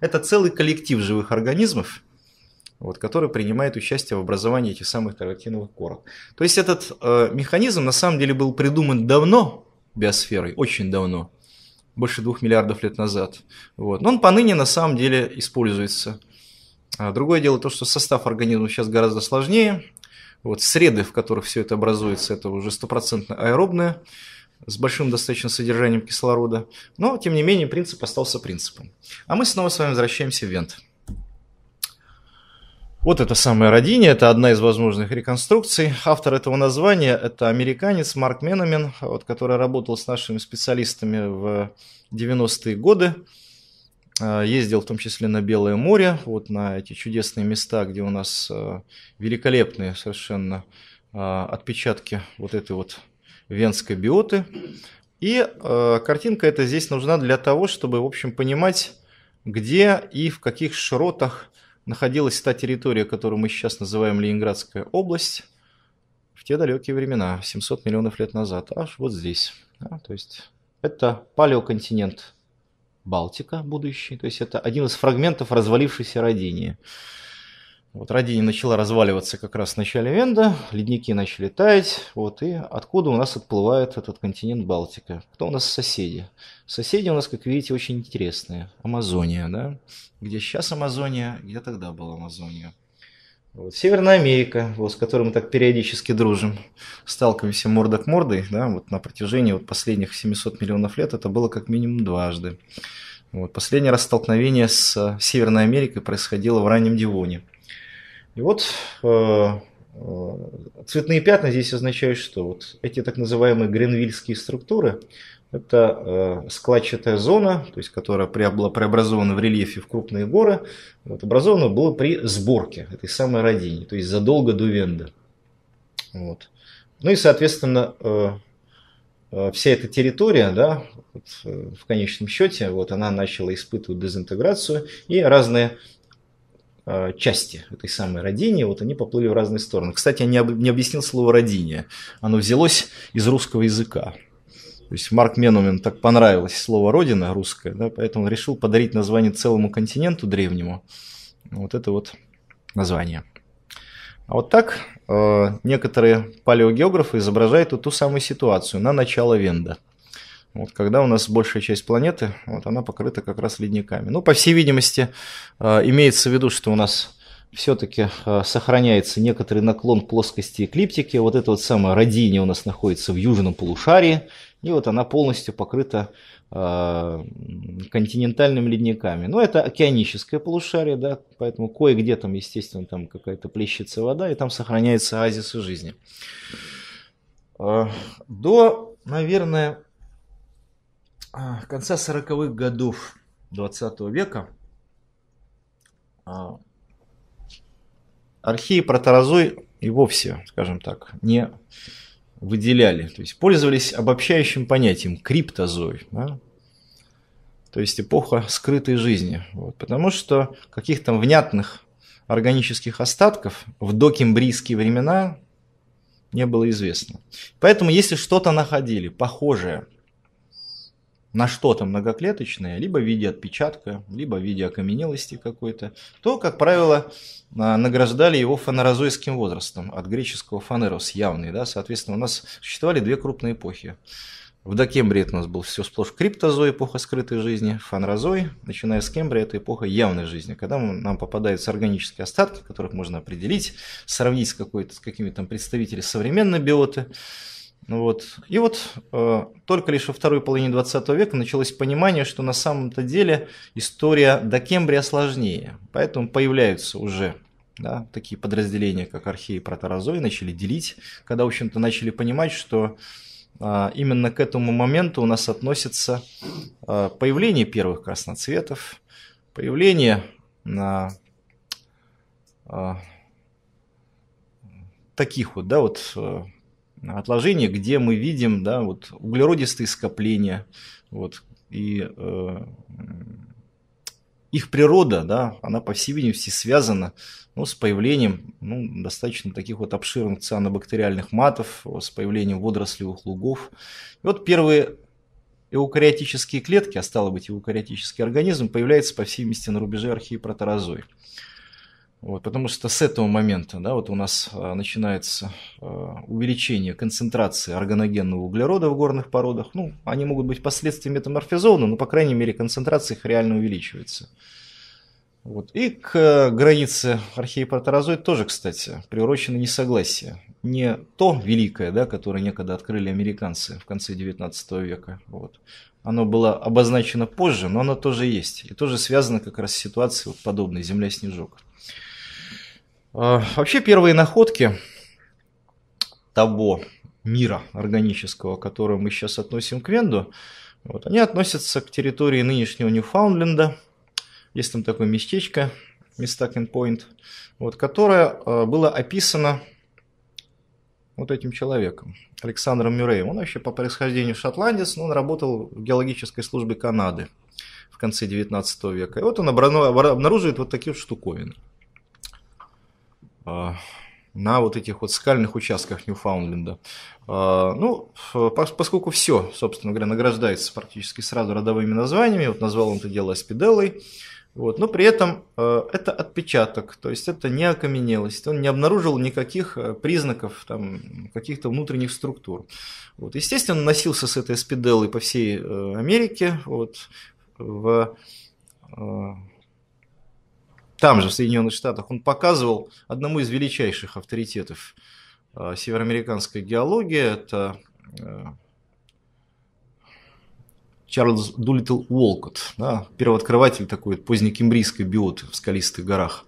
Это целый коллектив живых организмов, вот, который принимает участие в образовании этих самых каротиновых корок. То есть этот э, механизм на самом деле был придуман давно биосферой, очень давно, больше двух миллиардов лет назад. Вот. Но он поныне на самом деле используется. А другое дело то, что состав организма сейчас гораздо сложнее. Вот среды, в которых все это образуется, это уже стопроцентно аэробная с большим достаточно содержанием кислорода. Но, тем не менее, принцип остался принципом. А мы снова с вами возвращаемся в вент. Вот это самое родине, это одна из возможных реконструкций. Автор этого названия – это американец Марк Меномен, вот, который работал с нашими специалистами в 90-е годы. А, ездил в том числе на Белое море, вот на эти чудесные места, где у нас э, великолепные совершенно а, отпечатки вот этой вот венской биоты. И э, картинка эта здесь нужна для того, чтобы, в общем, понимать, где и в каких широтах находилась та территория, которую мы сейчас называем Ленинградская область, в те далекие времена, 700 миллионов лет назад, аж вот здесь. Да, то есть это палеоконтинент Балтика будущий, то есть это один из фрагментов развалившейся родения. Вот ради не начала разваливаться как раз в начале Венда, ледники начали таять, вот, и откуда у нас отплывает этот континент Балтика? Кто у нас соседи? Соседи у нас, как видите, очень интересные. Амазония, да? Где сейчас Амазония, где тогда была Амазония? Вот, Северная Америка, вот, с которой мы так периодически дружим, сталкиваемся морда к мордой, да, вот на протяжении вот последних 700 миллионов лет это было как минимум дважды. Вот, последнее раз столкновение с Северной Америкой происходило в раннем Дивоне. И вот э, э, цветные пятна здесь означают, что вот эти так называемые гренвильские структуры, это э, складчатая зона, то есть которая была преобразована в рельефе в крупные горы, вот, образована была при сборке этой самой родине, то есть задолго до Венды. Вот. Ну и, соответственно, вся эта территория, да, в конечном счете, вот она начала испытывать дезинтеграцию, и разные Э, части этой самой родине, вот они поплыли в разные стороны. Кстати, я не, об, не объяснил слово «родине». Оно взялось из русского языка. То есть Марк Менумен так понравилось слово «родина» русское, да, поэтому он решил подарить название целому континенту древнему. Вот это вот название. А вот так э, некоторые палеогеографы изображают вот ту самую ситуацию на начало Венда – вот, когда у нас большая часть планеты, вот она покрыта как раз ледниками. Ну, по всей видимости, э, имеется в виду, что у нас все-таки э, сохраняется некоторый наклон плоскости эклиптики. Вот эта вот самая родине у нас находится в южном полушарии, и вот она полностью покрыта э, континентальными ледниками. Но это океаническое полушарие, да, поэтому кое-где там, естественно, там какая-то плещется вода, и там сохраняется оазисы жизни. до, наверное, а, конца 40-х годов 20 века а, архии протарозой и вовсе, скажем так, не выделяли. То есть пользовались обобщающим понятием криптозой. Да? То есть эпоха скрытой жизни. Вот, потому что каких там внятных органических остатков в докембрийские времена не было известно. Поэтому если что-то находили похожее – на что-то многоклеточное, либо в виде отпечатка, либо в виде окаменелости какой-то, то, как правило, а, награждали его фанерозойским возрастом, от греческого фанерос, явный. Да? Соответственно, у нас существовали две крупные эпохи. В докембрии это у нас был все сплошь криптозой, эпоха скрытой жизни, фанрозой, начиная с кембрия, это эпоха явной жизни, когда нам попадаются органические остатки, которых можно определить, сравнить с, с какими-то представителями современной биоты, ну вот. И вот э, только лишь во второй половине 20 века началось понимание, что на самом-то деле история до Кембрия сложнее. Поэтому появляются уже да, такие подразделения, как археи и проторозои, начали делить, когда, в общем-то, начали понимать, что э, именно к этому моменту у нас относится э, появление первых красноцветов, появление э, э, таких вот, да, вот... Э, отложения, где мы видим да, вот, углеродистые скопления. Вот, и э, их природа, да, она, по всей видимости, связана ну, с появлением ну, достаточно таких вот обширных цианобактериальных матов, с появлением водорослевых лугов. И вот первые эукариотические клетки, а стало быть эукариотический организм, появляется, по всей видимости, на рубеже археи протерозои. Вот, потому что с этого момента да, вот у нас а, начинается а, увеличение концентрации органогенного углерода в горных породах. Ну, они могут быть последствия метаморфизованы, но, по крайней мере, концентрация их реально увеличивается. Вот. И к а, границе археи проторозоид тоже, кстати, приурочено несогласие. Не то великое, да, которое некогда открыли американцы в конце 19 века. Вот. Оно было обозначено позже, но оно тоже есть. И тоже связано как раз с ситуацией вот подобной «Земля-снежок». А, вообще первые находки того мира органического, который мы сейчас относим к Венду, вот, они относятся к территории нынешнего Ньюфаундленда. Есть там такое местечко, Мистакен Пойнт, вот, которое а, было описано вот этим человеком, Александром Мюрреем. Он вообще по происхождению шотландец, но он работал в геологической службе Канады в конце 19 века. И вот он обнаруживает вот такие вот штуковины – а, на вот этих вот скальных участках Ньюфаундленда. А, ну, поскольку все, собственно говоря, награждается практически сразу родовыми названиями, вот назвал он это дело Аспиделлой, вот, но при этом а, это отпечаток, то есть это не окаменелость, он не обнаружил никаких признаков там, каких-то внутренних структур. Вот, естественно, он носился с этой Аспиделлой по всей э, Америке, вот, в там же, в Соединенных Штатах, он показывал одному из величайших авторитетов э, североамериканской геологии, это э, Чарльз Дулитл Уолкот, да, первооткрыватель такой позднекембрийской биоты в скалистых горах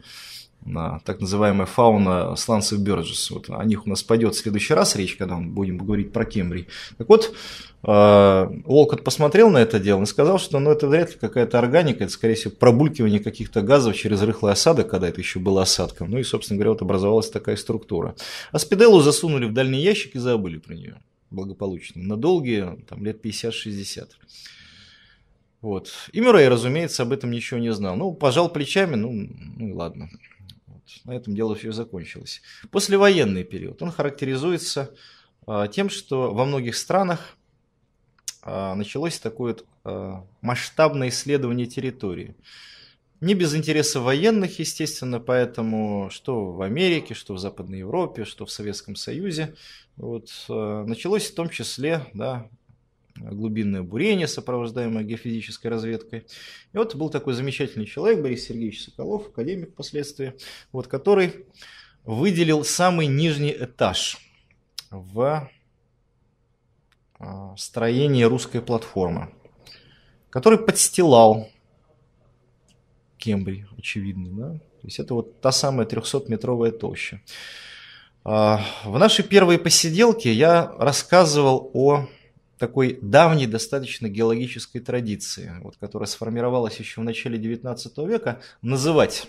на так называемая фауна сланцев Бёрджес. Вот о них у нас пойдет в следующий раз речь, когда мы будем говорить про Кембрий. Так вот, э, Олкот посмотрел на это дело и сказал, что ну, это вряд ли какая-то органика, это, скорее всего, пробулькивание каких-то газов через рыхлый осадок, когда это еще было осадком. Ну и, собственно говоря, вот образовалась такая структура. А спиделу засунули в дальний ящик и забыли про нее благополучно. На долгие, там, лет 50-60. Вот. И Мюррей, разумеется, об этом ничего не знал. Ну, пожал плечами, ну, ну и ладно. Вот. На этом дело все и закончилось. Послевоенный период. Он характеризуется а, тем, что во многих странах а, началось такое а, масштабное исследование территории. Не без интереса военных, естественно, поэтому что в Америке, что в Западной Европе, что в Советском Союзе. Вот, началось в том числе да, глубинное бурение, сопровождаемое геофизической разведкой. И вот был такой замечательный человек, Борис Сергеевич Соколов, академик впоследствии, вот, который выделил самый нижний этаж в а, строении русской платформы, который подстилал Кембрий, очевидно. Да? То есть это вот та самая 300-метровая толща. А, в нашей первой посиделке я рассказывал о такой давней достаточно геологической традиции, вот, которая сформировалась еще в начале 19 века, называть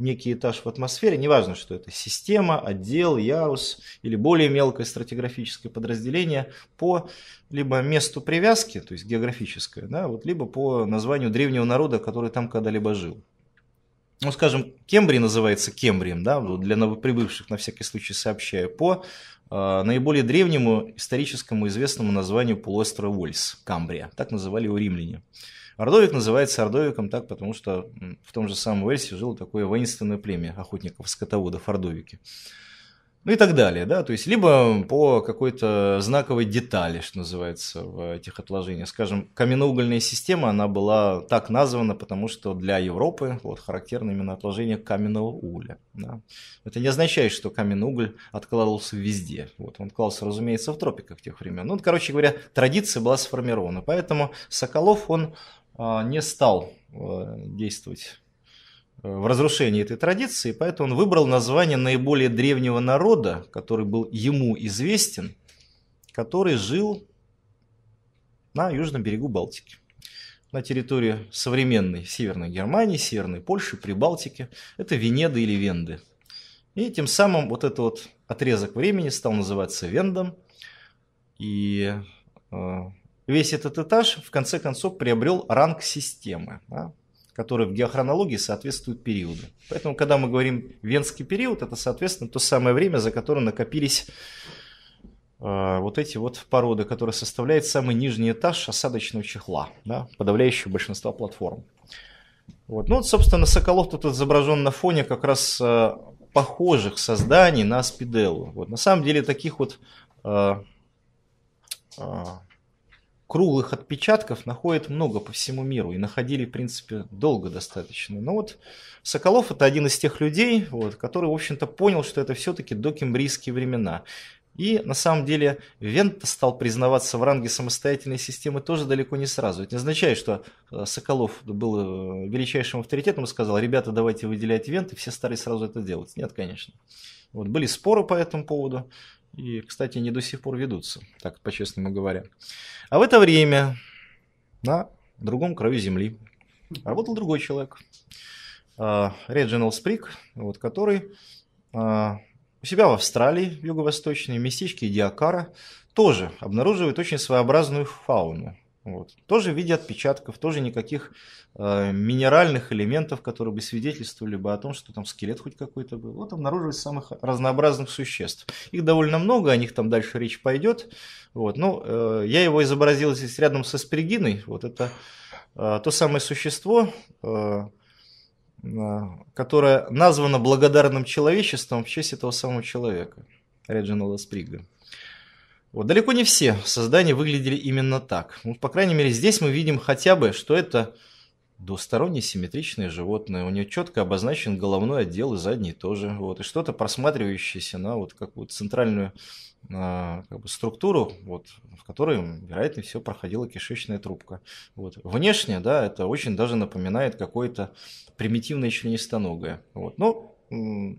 некий этаж в атмосфере, неважно, что это система, отдел, яус или более мелкое стратиграфическое подразделение по либо месту привязки, то есть географическое, да, вот, либо по названию древнего народа, который там когда-либо жил. Ну, скажем, Кембрий называется Кембрием, да, для новоприбывших на всякий случай сообщаю, по Э, наиболее древнему историческому известному названию полуострова Вольс Камбрия. Так называли его римляне. Ордовик называется Ордовиком так, потому что в том же самом Уэльсе жило такое воинственное племя охотников-скотоводов Ордовики ну и так далее, да, то есть либо по какой-то знаковой детали, что называется, в этих отложениях. Скажем, каменноугольная система, она была так названа, потому что для Европы вот характерно именно отложение каменного угля. Да. Это не означает, что каменный уголь откладывался везде. Вот, он откладывался, разумеется, в тропиках тех времен. Ну, короче говоря, традиция была сформирована, поэтому Соколов, он а, не стал а, действовать в разрушении этой традиции, поэтому он выбрал название наиболее древнего народа, который был ему известен, который жил на южном берегу Балтики, на территории современной Северной Германии, Северной Польши, Прибалтики. Это Венеды или Венды. И тем самым вот этот вот отрезок времени стал называться Вендом. И э, весь этот этаж в конце концов приобрел ранг системы которые в геохронологии соответствуют периоду. Поэтому, когда мы говорим венский период, это, соответственно, то самое время, за которое накопились э, вот эти вот породы, которые составляют самый нижний этаж осадочного чехла, да, подавляющего большинство платформ. Вот. Ну вот, собственно, Соколов тут изображен на фоне как раз э, похожих созданий на Спиделу. Вот. На самом деле таких вот э, э круглых отпечатков находят много по всему миру и находили, в принципе, долго достаточно. Но вот Соколов это один из тех людей, вот, который, в общем-то, понял, что это все-таки докембрийские времена. И на самом деле Вент стал признаваться в ранге самостоятельной системы тоже далеко не сразу. Это не означает, что э, Соколов был э, величайшим авторитетом и сказал, ребята, давайте выделять Вент, и все стали сразу это делать. Нет, конечно. Вот, были споры по этому поводу. И, кстати, не до сих пор ведутся, так по-честному говоря. А в это время на другом краю земли работал другой человек, Реджинал Сприк, вот, который а, у себя в Австралии, в юго-восточной, местечке Диакара, тоже обнаруживает очень своеобразную фауну. Вот. Тоже в виде отпечатков, тоже никаких э, минеральных элементов, которые бы свидетельствовали бы о том, что там скелет хоть какой-то был. Вот обнаружились самых разнообразных существ. Их довольно много, о них там дальше речь пойдет. Вот. Ну, э, я его изобразил здесь рядом со спиригиной. Вот это э, то самое существо, э, э, которое названо благодарным человечеством в честь этого самого человека, Реджинала Сприга. Вот далеко не все создания выглядели именно так. Ну, по крайней мере, здесь мы видим хотя бы, что это двусторонне симметричное животное. У нее четко обозначен головной отдел и задний тоже. Вот, и что-то просматривающееся на вот какую центральную а, как бы структуру, вот, в которой, вероятно, все проходила кишечная трубка. Вот. Внешне, да, это очень даже напоминает какое-то примитивное членистоногое. Вот. Но ну,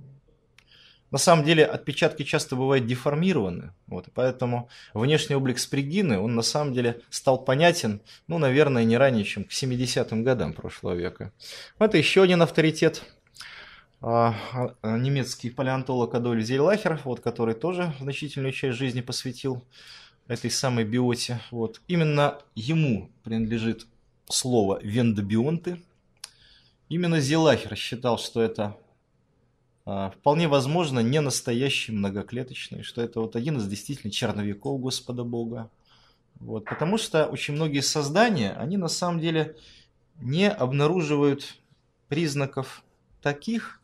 на самом деле отпечатки часто бывают деформированы, вот, поэтому внешний облик Спригины, он на самом деле стал понятен, ну, наверное, не ранее, чем к 70-м годам прошлого века. Это еще один авторитет, а, а, немецкий палеонтолог Адольф Зейлахер, вот, который тоже значительную часть жизни посвятил этой самой биоте. Вот. Именно ему принадлежит слово «вендобионты». Именно Зелахер считал, что это а, вполне возможно, не настоящие многоклеточные, что это вот один из действительно черновиков Господа Бога. Вот, потому что очень многие создания, они на самом деле не обнаруживают признаков таких,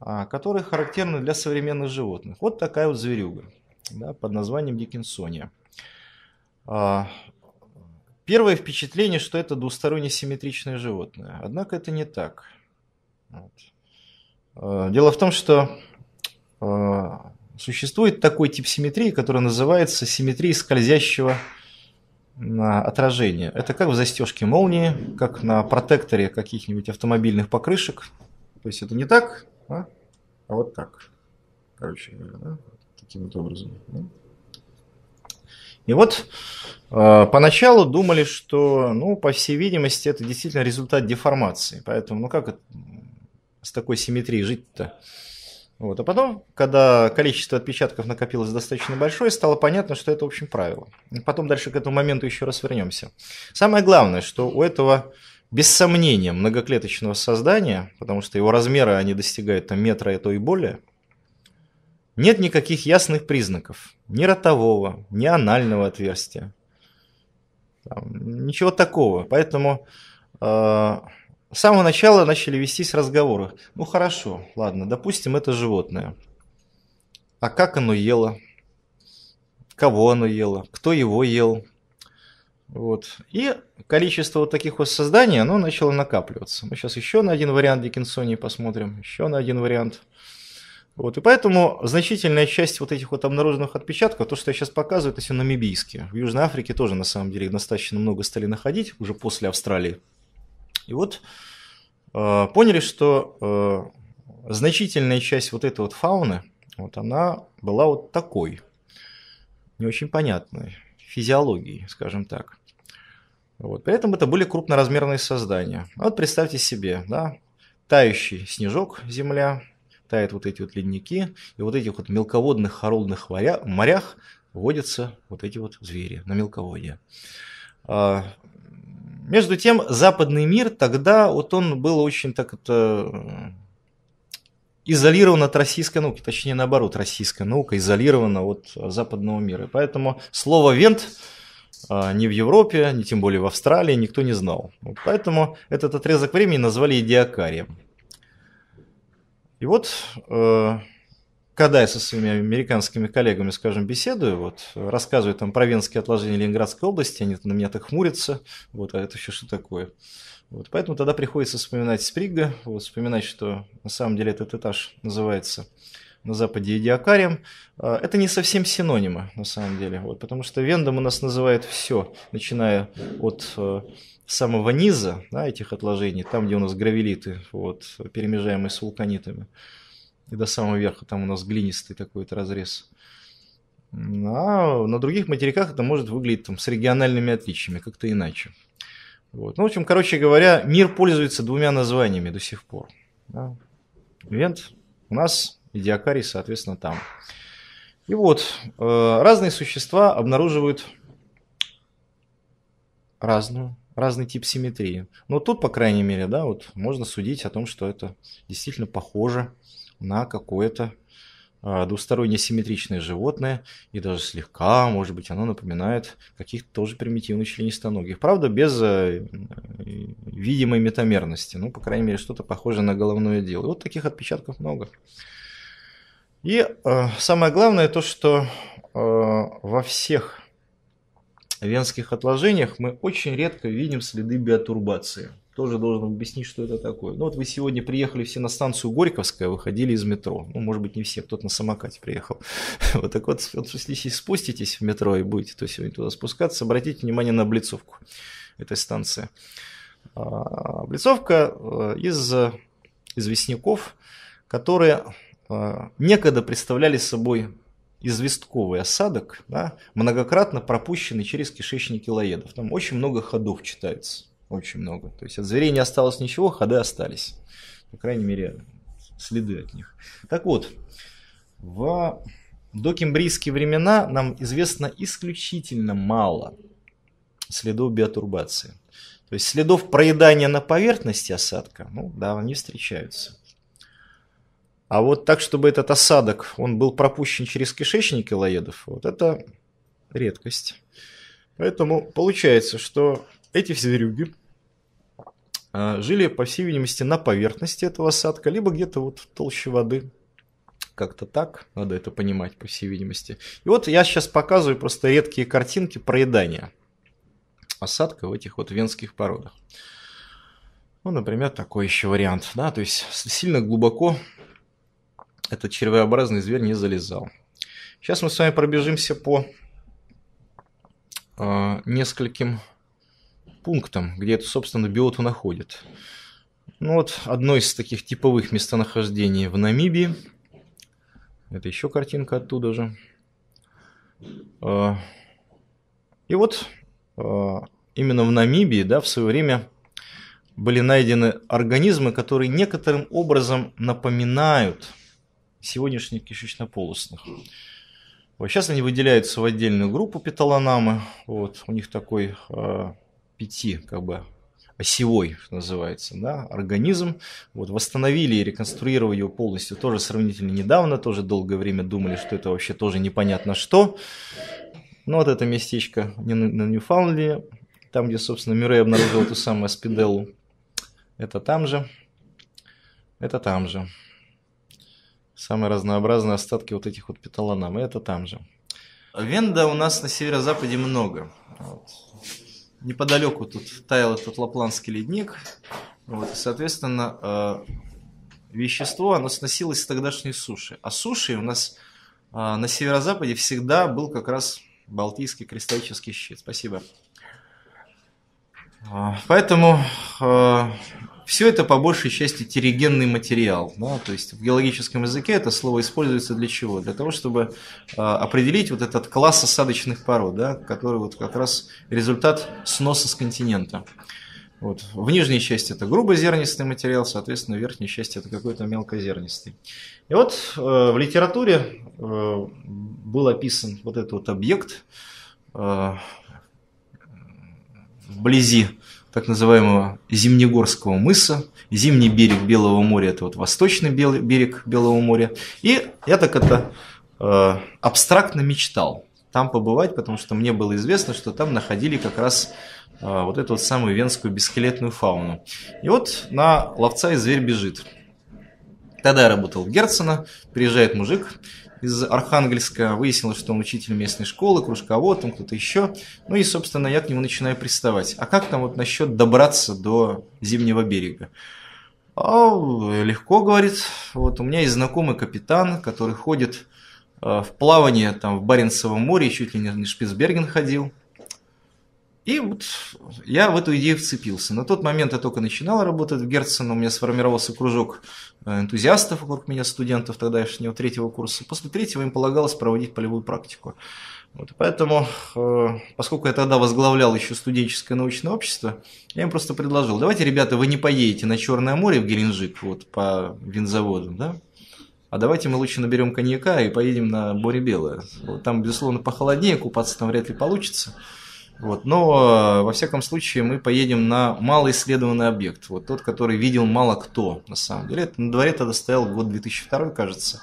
а, которые характерны для современных животных. Вот такая вот зверюга да, под названием Дикинсония. А, первое впечатление, что это двусторонне симметричное животное. Однако это не так. Вот. Э, дело в том, что э, существует такой тип симметрии, который называется симметрией скользящего отражения. Это как в застежке молнии, как на протекторе каких-нибудь автомобильных покрышек. То есть это не так, а, а вот так. Короче говоря, да? таким вот образом. И вот э, поначалу думали, что, ну, по всей видимости, это действительно результат деформации. Поэтому, ну как это, с такой симметрией жить-то? Вот. А потом, когда количество отпечатков накопилось достаточно большое, стало понятно, что это, в общем, правило. потом дальше к этому моменту еще раз вернемся. Самое главное, что у этого без сомнения многоклеточного создания, потому что его размеры они достигают там, метра, и а то и более, нет никаких ясных признаков. Ни ротового, ни анального отверстия. Там, ничего такого. Поэтому э, с самого начала начали вестись разговоры. Ну хорошо, ладно, допустим, это животное. А как оно ело? Кого оно ело? Кто его ел? Вот. И количество вот таких вот созданий, оно начало накапливаться. Мы сейчас еще на один вариант Диккенсонии посмотрим, еще на один вариант. Вот. И поэтому значительная часть вот этих вот обнаруженных отпечатков, то, что я сейчас показываю, это все намибийские. В Южной Африке тоже, на самом деле, достаточно много стали находить уже после Австралии. И вот э, поняли, что э, значительная часть вот этой вот фауны, вот она была вот такой, не очень понятной, физиологии, скажем так. Вот. При этом это были крупноразмерные создания. А вот представьте себе, да, тающий снежок земля, тают вот эти вот ледники, и вот этих вот мелководных хоролдных морях водятся вот эти вот звери на мелководье. А, между тем, западный мир тогда, вот он был очень так это изолирован от российской науки, точнее наоборот, российская наука изолирована от западного мира. И поэтому слово «вент» э, ни в Европе, ни тем более в Австралии никто не знал. Вот поэтому этот отрезок времени назвали идиокарием. И вот э, когда я со своими американскими коллегами, скажем, беседую, вот, рассказываю там про венские отложения Ленинградской области, они на меня так хмурятся, вот, а это еще что такое? Вот, поэтому тогда приходится вспоминать Сприга, вот, вспоминать, что на самом деле этот этаж называется на Западе идиокарием, а, это не совсем синонимы на самом деле, вот, потому что вендом у нас называет все, начиная от э, самого низа да, этих отложений, там, где у нас гравелиты, вот, перемежаемые с вулканитами, и до самого верха там у нас глинистый такой-то разрез. А на других материках это может выглядеть там, с региональными отличиями, как-то иначе. Вот. Ну, в общем, короче говоря, мир пользуется двумя названиями до сих пор. Да. Вент у нас, и Диакарий, соответственно, там. И вот, э, разные существа обнаруживают разную, разный тип симметрии. Но тут, по крайней мере, да, вот можно судить о том, что это действительно похоже на какое-то а, двусторонне симметричное животное, и даже слегка, может быть, оно напоминает каких-то тоже примитивных членистоногих. Правда, без э, видимой метамерности, ну, по крайней мере, что-то похожее на головное дело. И вот таких отпечатков много. И э, самое главное то, что э, во всех венских отложениях мы очень редко видим следы биотурбации – тоже должен объяснить, что это такое. Ну вот вы сегодня приехали все на станцию Горьковская, выходили из метро. Ну, может быть, не все, кто-то на самокате приехал. Вот так вот, если спуститесь в метро и будете то сегодня туда спускаться, обратите внимание на облицовку этой станции. А, облицовка э, из известняков, которые э, некогда представляли собой известковый осадок, да, многократно пропущенный через кишечник лоедов. Там очень много ходов читается. Очень много. То есть от зверей не осталось ничего, ходы остались. По крайней мере, следы от них. Так вот, в докембрийские времена нам известно исключительно мало следов биотурбации. То есть следов проедания на поверхности осадка, ну да, они встречаются. А вот так, чтобы этот осадок, он был пропущен через кишечник лоедов, вот это редкость. Поэтому получается, что эти зверюги а, жили, по всей видимости, на поверхности этого осадка, либо где-то вот в толще воды. Как-то так, надо это понимать, по всей видимости. И вот я сейчас показываю просто редкие картинки проедания осадка в этих вот венских породах. Ну, например, такой еще вариант, да, то есть сильно глубоко этот червеобразный зверь не залезал. Сейчас мы с вами пробежимся по э, нескольким пунктом, где эту, собственно, биоту находят. Ну вот, одно из таких типовых местонахождений в Намибии. Это еще картинка оттуда же. А, и вот а, именно в Намибии, да, в свое время были найдены организмы, которые некоторым образом напоминают сегодняшних кишечнополостных. Вот сейчас они выделяются в отдельную группу петаланамы. Вот, у них такой а, пяти как бы осевой, что называется, да, организм. Вот, восстановили и реконструировали его полностью тоже сравнительно недавно, тоже долгое время думали, что это вообще тоже непонятно что. ну вот это местечко на Ньюфаундленде, там, где, собственно, Мюррей обнаружил эту самую спиделу, это там же, это там же. Самые разнообразные остатки вот этих вот петаланам, это там же. Венда у нас на северо-западе много. Вот неподалеку тут таял этот лапландский ледник. Вот, и, соответственно, э, вещество, оно сносилось с тогдашней суши. А суши у нас э, на северо-западе всегда был как раз Балтийский кристаллический щит. Спасибо. Э, поэтому э, все это по большей части терригенный материал. Да? То есть в геологическом языке это слово используется для чего? Для того, чтобы э, определить вот этот класс осадочных пород, да? который вот как раз результат сноса с континента. Вот. В нижней части это грубозернистый материал, соответственно, в верхней части это какой-то мелкозернистый. И вот э, в литературе э, был описан вот этот вот объект э, вблизи так называемого Зимнегорского мыса. Зимний берег Белого моря – это вот восточный белый берег Белого моря. И я так это э, абстрактно мечтал там побывать, потому что мне было известно, что там находили как раз э, вот эту вот самую венскую бесхилетную фауну. И вот на ловца и зверь бежит. Тогда я работал в Герцена, приезжает мужик, из Архангельска. Выяснилось, что он учитель местной школы, кружковод, там кто-то еще. Ну и, собственно, я к нему начинаю приставать. А как там вот насчет добраться до Зимнего берега? А, легко, говорит. Вот у меня есть знакомый капитан, который ходит э, в плавание там в Баренцевом море, чуть ли не в Шпицберген ходил. И вот я в эту идею вцепился. На тот момент я только начинал работать в Герцен, у меня сформировался кружок Э, энтузиастов вокруг меня, студентов тогдашнего третьего курса. После третьего им полагалось проводить полевую практику. Вот, поэтому, э, поскольку я тогда возглавлял еще студенческое научное общество, я им просто предложил, давайте, ребята, вы не поедете на Черное море в Геленджик вот, по винзаводам, да? а давайте мы лучше наберем коньяка и поедем на Боре Белое. Вот, там, безусловно, похолоднее, купаться там вряд ли получится. Вот. Но, э, во всяком случае, мы поедем на малоисследованный объект. Вот тот, который видел мало кто, на самом деле. Это на дворе тогда стоял год 2002, кажется.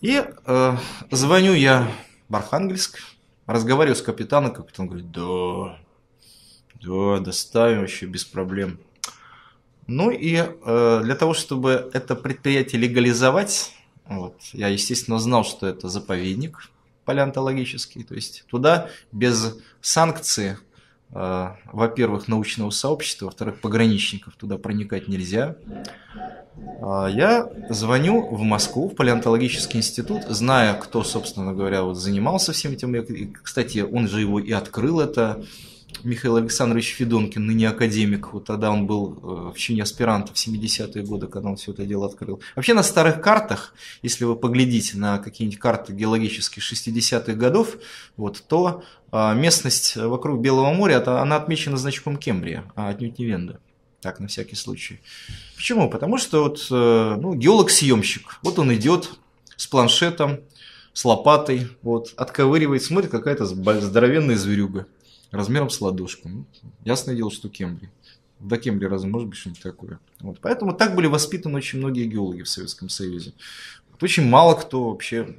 И э, звоню я в Архангельск, разговариваю с капитаном, капитан говорит, да, да, доставим вообще без проблем. Ну и э, для того, чтобы это предприятие легализовать, вот, я, естественно, знал, что это заповедник, палеонтологический, то есть туда без санкции, э, во-первых, научного сообщества, во-вторых, пограничников туда проникать нельзя. Э, я звоню в Москву, в палеонтологический институт, зная, кто, собственно говоря, вот занимался всем этим. И, кстати, он же его и открыл это, Михаил Александрович Федонкин, ныне академик, вот тогда он был э, в чине аспиранта в 70-е годы, когда он все это дело открыл. Вообще на старых картах, если вы поглядите на какие-нибудь карты геологические 60-х годов, вот, то а, местность вокруг Белого моря, она отмечена значком Кембрия, а отнюдь не Венда. Так, на всякий случай. Почему? Потому что вот, э, ну, геолог-съемщик, вот он идет с планшетом, с лопатой, вот, отковыривает, смотрит, какая-то здоровенная зверюга размером с ладошку. Ну, ясное дело, что Кембрий. До Кембрия разве может быть что-нибудь такое? Вот. Поэтому так были воспитаны очень многие геологи в Советском Союзе. Вот очень мало кто вообще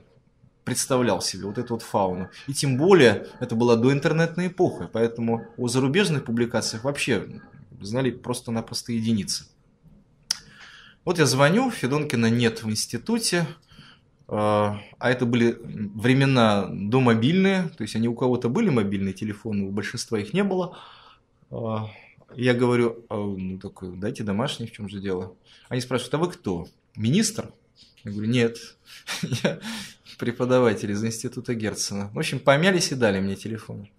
представлял себе вот эту вот фауну. И тем более это была доинтернетная эпоха, поэтому о зарубежных публикациях вообще знали просто-напросто единицы. Вот я звоню, Федонкина нет в институте, а, а это были времена домобильные, то есть они у кого-то были мобильные телефоны, у большинства их не было. А, я говорю, «А, ну такой, дайте домашний, в чем же дело? Они спрашивают, а вы кто? Министр? Я говорю, нет, я преподаватель из института Герцена. В общем, помялись и дали мне телефон.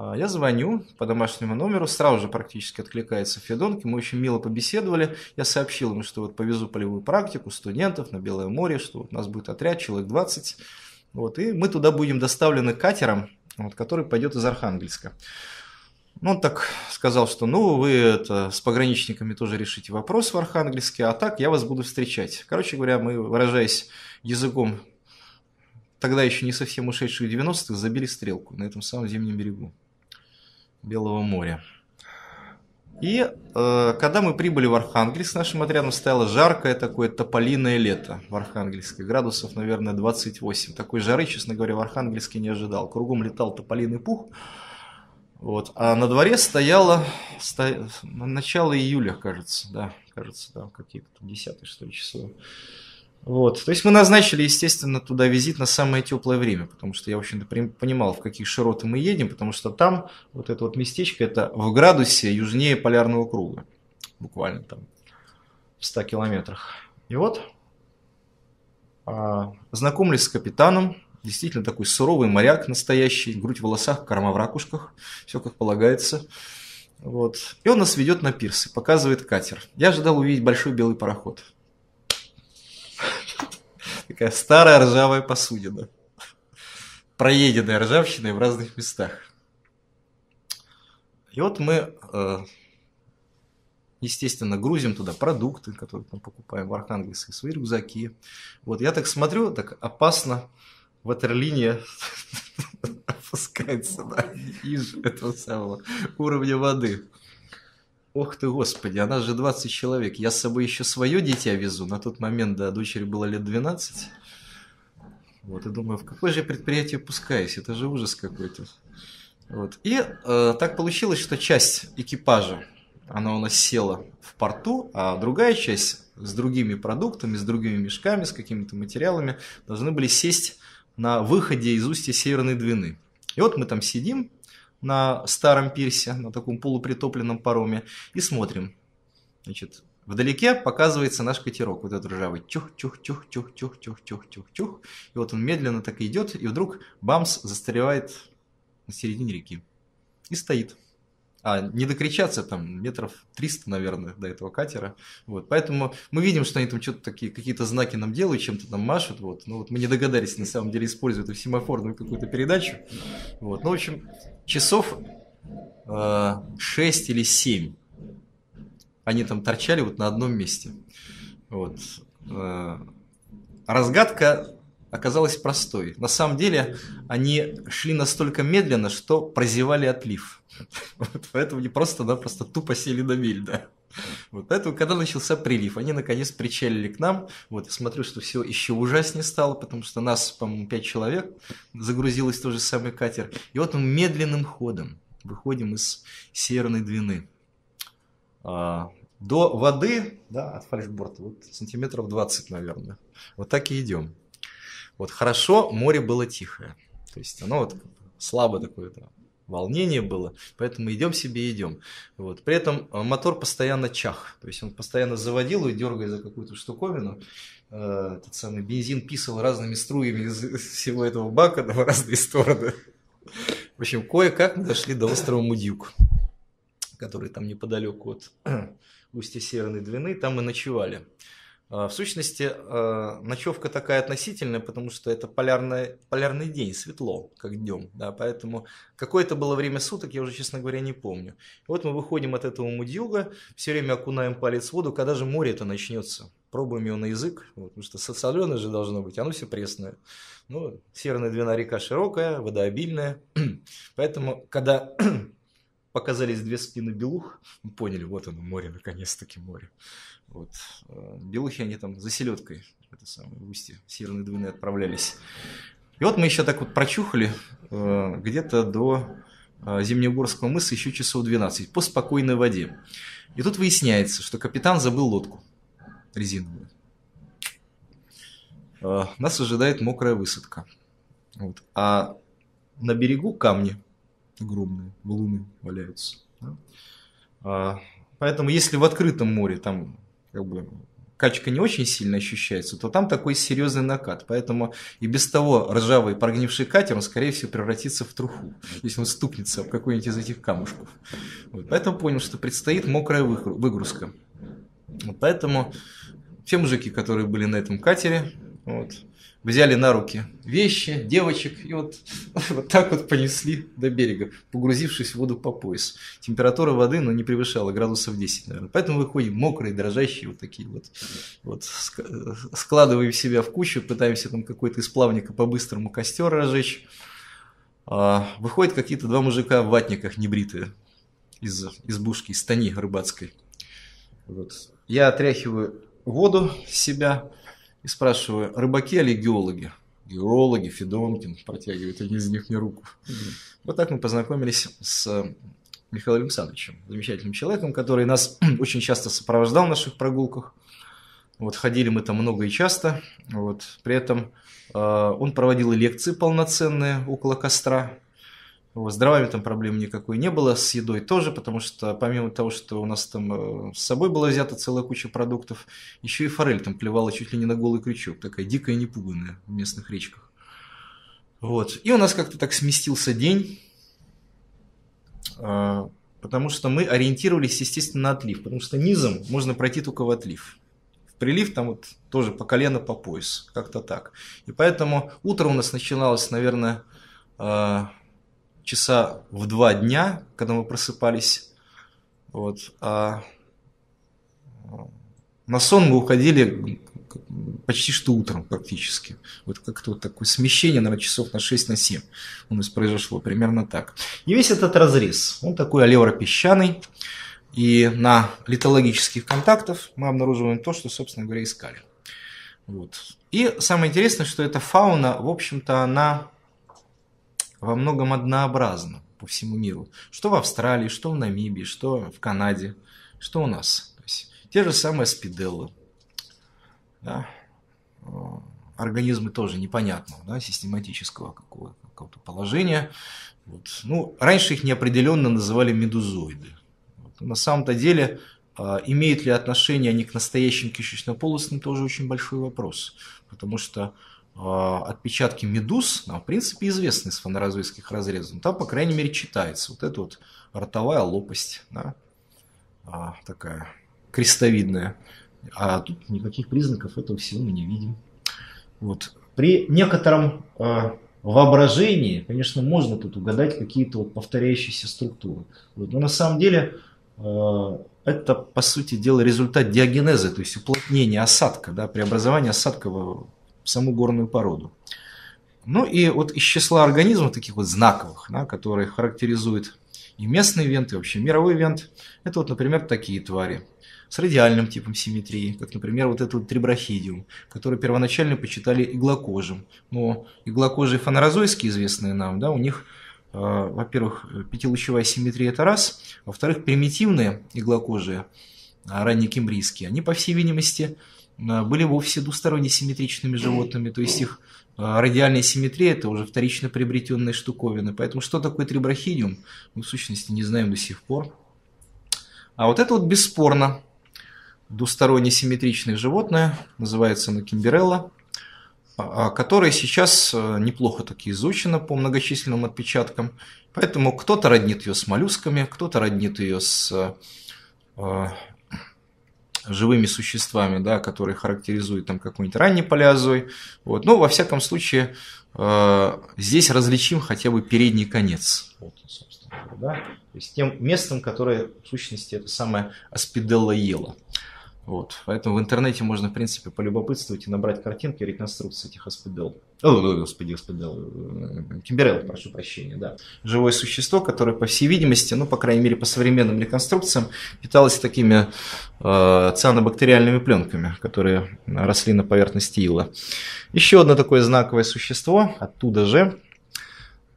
А, я звоню по домашнему номеру, сразу же практически откликается Федонки, мы очень мило побеседовали, я сообщил ему, что вот повезу полевую практику студентов на Белое море, что вот у нас будет отряд, человек 20, вот, и мы туда будем доставлены катером, вот, который пойдет из Архангельска. Ну, он так сказал, что ну, вы это, с пограничниками тоже решите вопрос в Архангельске, а так я вас буду встречать. Короче говоря, мы, выражаясь языком тогда еще не совсем ушедших 90-х, забили стрелку на этом самом зимнем берегу. Белого моря. И э, когда мы прибыли в Архангельск, нашим отрядом стояло жаркое такое тополиное лето в Архангельске. Градусов, наверное, 28. Такой жары, честно говоря, в Архангельске не ожидал. Кругом летал тополиный пух. Вот. А на дворе стояло сто... начало июля, кажется, да, кажется, там какие-то 10 что ли, число. Вот. То есть мы назначили, естественно, туда визит на самое теплое время, потому что я, в общем-то, понимал, в какие широты мы едем, потому что там вот это вот местечко, это в градусе южнее полярного круга, буквально там в 100 километрах. И вот а, знакомлюсь с капитаном, действительно такой суровый моряк настоящий, грудь в волосах, корма в ракушках, все как полагается. Вот. И он нас ведет на пирсы, показывает катер. Я ожидал увидеть большой белый пароход. Такая старая ржавая посудина. Проеденная ржавчиной в разных местах. И вот мы, э, естественно, грузим туда продукты, которые мы покупаем в Архангельске, свои рюкзаки. Вот я так смотрю, так опасно ватерлиния опускается да, ниже этого самого уровня воды. Ох ты, господи, она же 20 человек. Я с собой еще свое дитя везу. На тот момент, да, дочери было лет 12. Вот, и думаю, в какое же предприятие пускаюсь? Это же ужас какой-то. Вот. И э, так получилось, что часть экипажа, она у нас села в порту, а другая часть с другими продуктами, с другими мешками, с какими-то материалами должны были сесть на выходе из устья Северной Двины. И вот мы там сидим, на старом пирсе, на таком полупритопленном пароме, и смотрим. Значит, вдалеке показывается наш катерок, вот этот ржавый. чух, чух, чух, чух, чух, чух, чух, чух, чух И вот он медленно так идет, и вдруг бамс застревает на середине реки. И стоит а, не докричаться там метров 300, наверное, до этого катера. Вот, поэтому мы видим, что они там что-то такие, какие-то знаки нам делают, чем-то там машут, вот, но ну, вот мы не догадались, на самом деле, использовать эту семафорную какую-то передачу. Вот, ну, в общем, часов э, 6 или 7 они там торчали вот на одном месте. Вот. Э, разгадка оказалась простой. На самом деле они шли настолько медленно, что прозевали отлив. Вот поэтому не просто, да, просто тупо сели на мель, да. Вот поэтому, когда начался прилив, они наконец причалили к нам. Вот, я смотрю, что все еще ужаснее стало, потому что нас, по-моему, пять человек загрузилось тот же самый катер. И вот мы медленным ходом выходим из Северной Двины. А, до воды, да, от фальшборта, вот сантиметров 20, наверное. Вот так и идем. Вот хорошо, море было тихое. То есть оно вот слабо такое да, волнение было, поэтому идем себе идем. Вот. При этом э, мотор постоянно чах, то есть он постоянно заводил и дергая за какую-то штуковину, э, этот самый бензин писал разными струями из всего этого бака да, в разные стороны. В общем, кое-как мы дошли до острова Мудюк, который там неподалеку от устья Северной Двины, там мы ночевали. А, в сущности, а, ночевка такая относительная, потому что это полярный, полярный день, светло, как днем. Да, поэтому какое-то было время суток, я уже, честно говоря, не помню. И вот мы выходим от этого мудюга, все время окунаем палец в воду, когда же море это начнется. Пробуем его на язык, вот, потому что соленое же должно быть, оно все пресное. Ну, Северная Двина река широкая, обильная, Поэтому, когда показались две спины белух, мы поняли, вот оно море, наконец-таки море. Вот. Э, белухи, они там за селедкой, это самое, в устье Северной Двины отправлялись. И вот мы еще так вот прочухали э, где-то до э, Зимнеугорского мыса еще часов 12 по спокойной воде. И тут выясняется, что капитан забыл лодку резиновую. Нас ожидает мокрая высадка. Вот. А на берегу камни – огромные валуны валяются. Да? А, поэтому если в открытом море там как бы качка не очень сильно ощущается, то там такой серьезный накат. Поэтому и без того ржавый прогнивший катер, он, скорее всего, превратится в труху, если он стукнется об какой-нибудь из этих камушков. Вот. Поэтому понял, что предстоит мокрая выгрузка. Вот поэтому все мужики, которые были на этом катере, вот, взяли на руки вещи, девочек и вот, вот так вот понесли до берега, погрузившись в воду по пояс. Температура воды ну, не превышала градусов 10, наверное. Поэтому выходим мокрые, дрожащие, вот такие вот. вот складываем себя в кучу, пытаемся там какой-то из плавника по-быстрому костер разжечь. А, выходят какие-то два мужика в ватниках небритые из избушки, из тани рыбацкой. Вот. Я отряхиваю воду с себя, и спрашиваю, рыбаки или геологи? Геологи, Федонкин протягивает один из них мне руку. Mm. Вот так мы познакомились с Михаилом Александровичем, замечательным человеком, который нас очень часто сопровождал в наших прогулках. Вот ходили мы там много и часто. Вот. При этом э, он проводил лекции полноценные около костра. С дровами там проблем никакой не было, с едой тоже, потому что помимо того, что у нас там э, с собой была взята целая куча продуктов, еще и форель там плевала чуть ли не на голый крючок, такая дикая непуганная в местных речках. Вот. И у нас как-то так сместился день, а, потому что мы ориентировались, естественно, на отлив, потому что низом можно пройти только в отлив. В прилив там вот тоже по колено, по пояс, как-то так. И поэтому утро у нас начиналось, наверное, а, часа в два дня, когда мы просыпались. Вот. А на сон мы уходили почти что утром практически. Вот как-то вот такое смещение, наверное, часов на 6 на 7 у нас произошло, примерно так. И весь этот разрез, он такой алевропесчаный. И на литологических контактах мы обнаруживаем то, что, собственно говоря, искали. Вот. И самое интересное, что эта фауна, в общем-то, она во многом однообразно по всему миру. Что в Австралии, что в Намибии, что в Канаде, что у нас. То есть, те же самые спиделлы. Да? Э, организмы тоже непонятного, да, систематического какого-то какого положения. Вот. Ну, раньше их неопределенно называли медузоиды. Вот. На самом-то деле, а, имеют ли отношение они к настоящим кишечнополостным, тоже очень большой вопрос. Потому что а, отпечатки медуз а, в принципе, известны из фанеразойских разрезов. Но ну, там, по крайней мере, читается вот эта вот ротовая лопасть, да, а, такая крестовидная. А тут никаких признаков этого всего мы не видим. Вот. При некотором э, воображении, конечно, можно тут угадать какие-то вот повторяющиеся структуры. Вот. Но на самом деле э, это, по сути дела, результат диагенеза, то есть уплотнения осадка, да, преобразования осадка в саму горную породу. Ну и вот из числа организмов, таких вот знаковых, да, которые характеризуют и местный вент, и вообще мировой вент, это вот, например, такие твари с радиальным типом симметрии, как, например, вот этот вот триброхидиум, который первоначально почитали иглокожим. Но иглокожие фанерозойские, известные нам, да, у них, э, во-первых, пятилучевая симметрия – это раз, во-вторых, примитивные иглокожие, а, ранние кембрийские, они, по всей видимости, Э, были вовсе двусторонне симметричными животными, то есть их э, радиальная симметрия – это уже вторично приобретенные штуковины. Поэтому что такое трибрахидиум, мы в сущности не знаем до сих пор. А вот это вот бесспорно двусторонне симметричное животное, называется оно кимберелла, а, а, которое сейчас э, неплохо таки изучено по многочисленным отпечаткам. Поэтому кто-то роднит ее с моллюсками, кто-то роднит ее с живыми существами, да, которые характеризуют там какой-нибудь ранний палеозой. Вот. Но, ну, во всяком случае, э, здесь различим хотя бы передний конец. Вот, собственно, да? То есть тем местом, которое в сущности это самое аспиделла ела. Вот. Поэтому в интернете можно, в принципе, полюбопытствовать и набрать картинки реконструкции этих аспидел. О, господи, господи, э, Кимберелл, прошу прощения, да. Живое существо, которое, по всей видимости, ну, по крайней мере, по современным реконструкциям, питалось такими э, цианобактериальными пленками, которые росли на поверхности ила. Еще одно такое знаковое существо, оттуда же,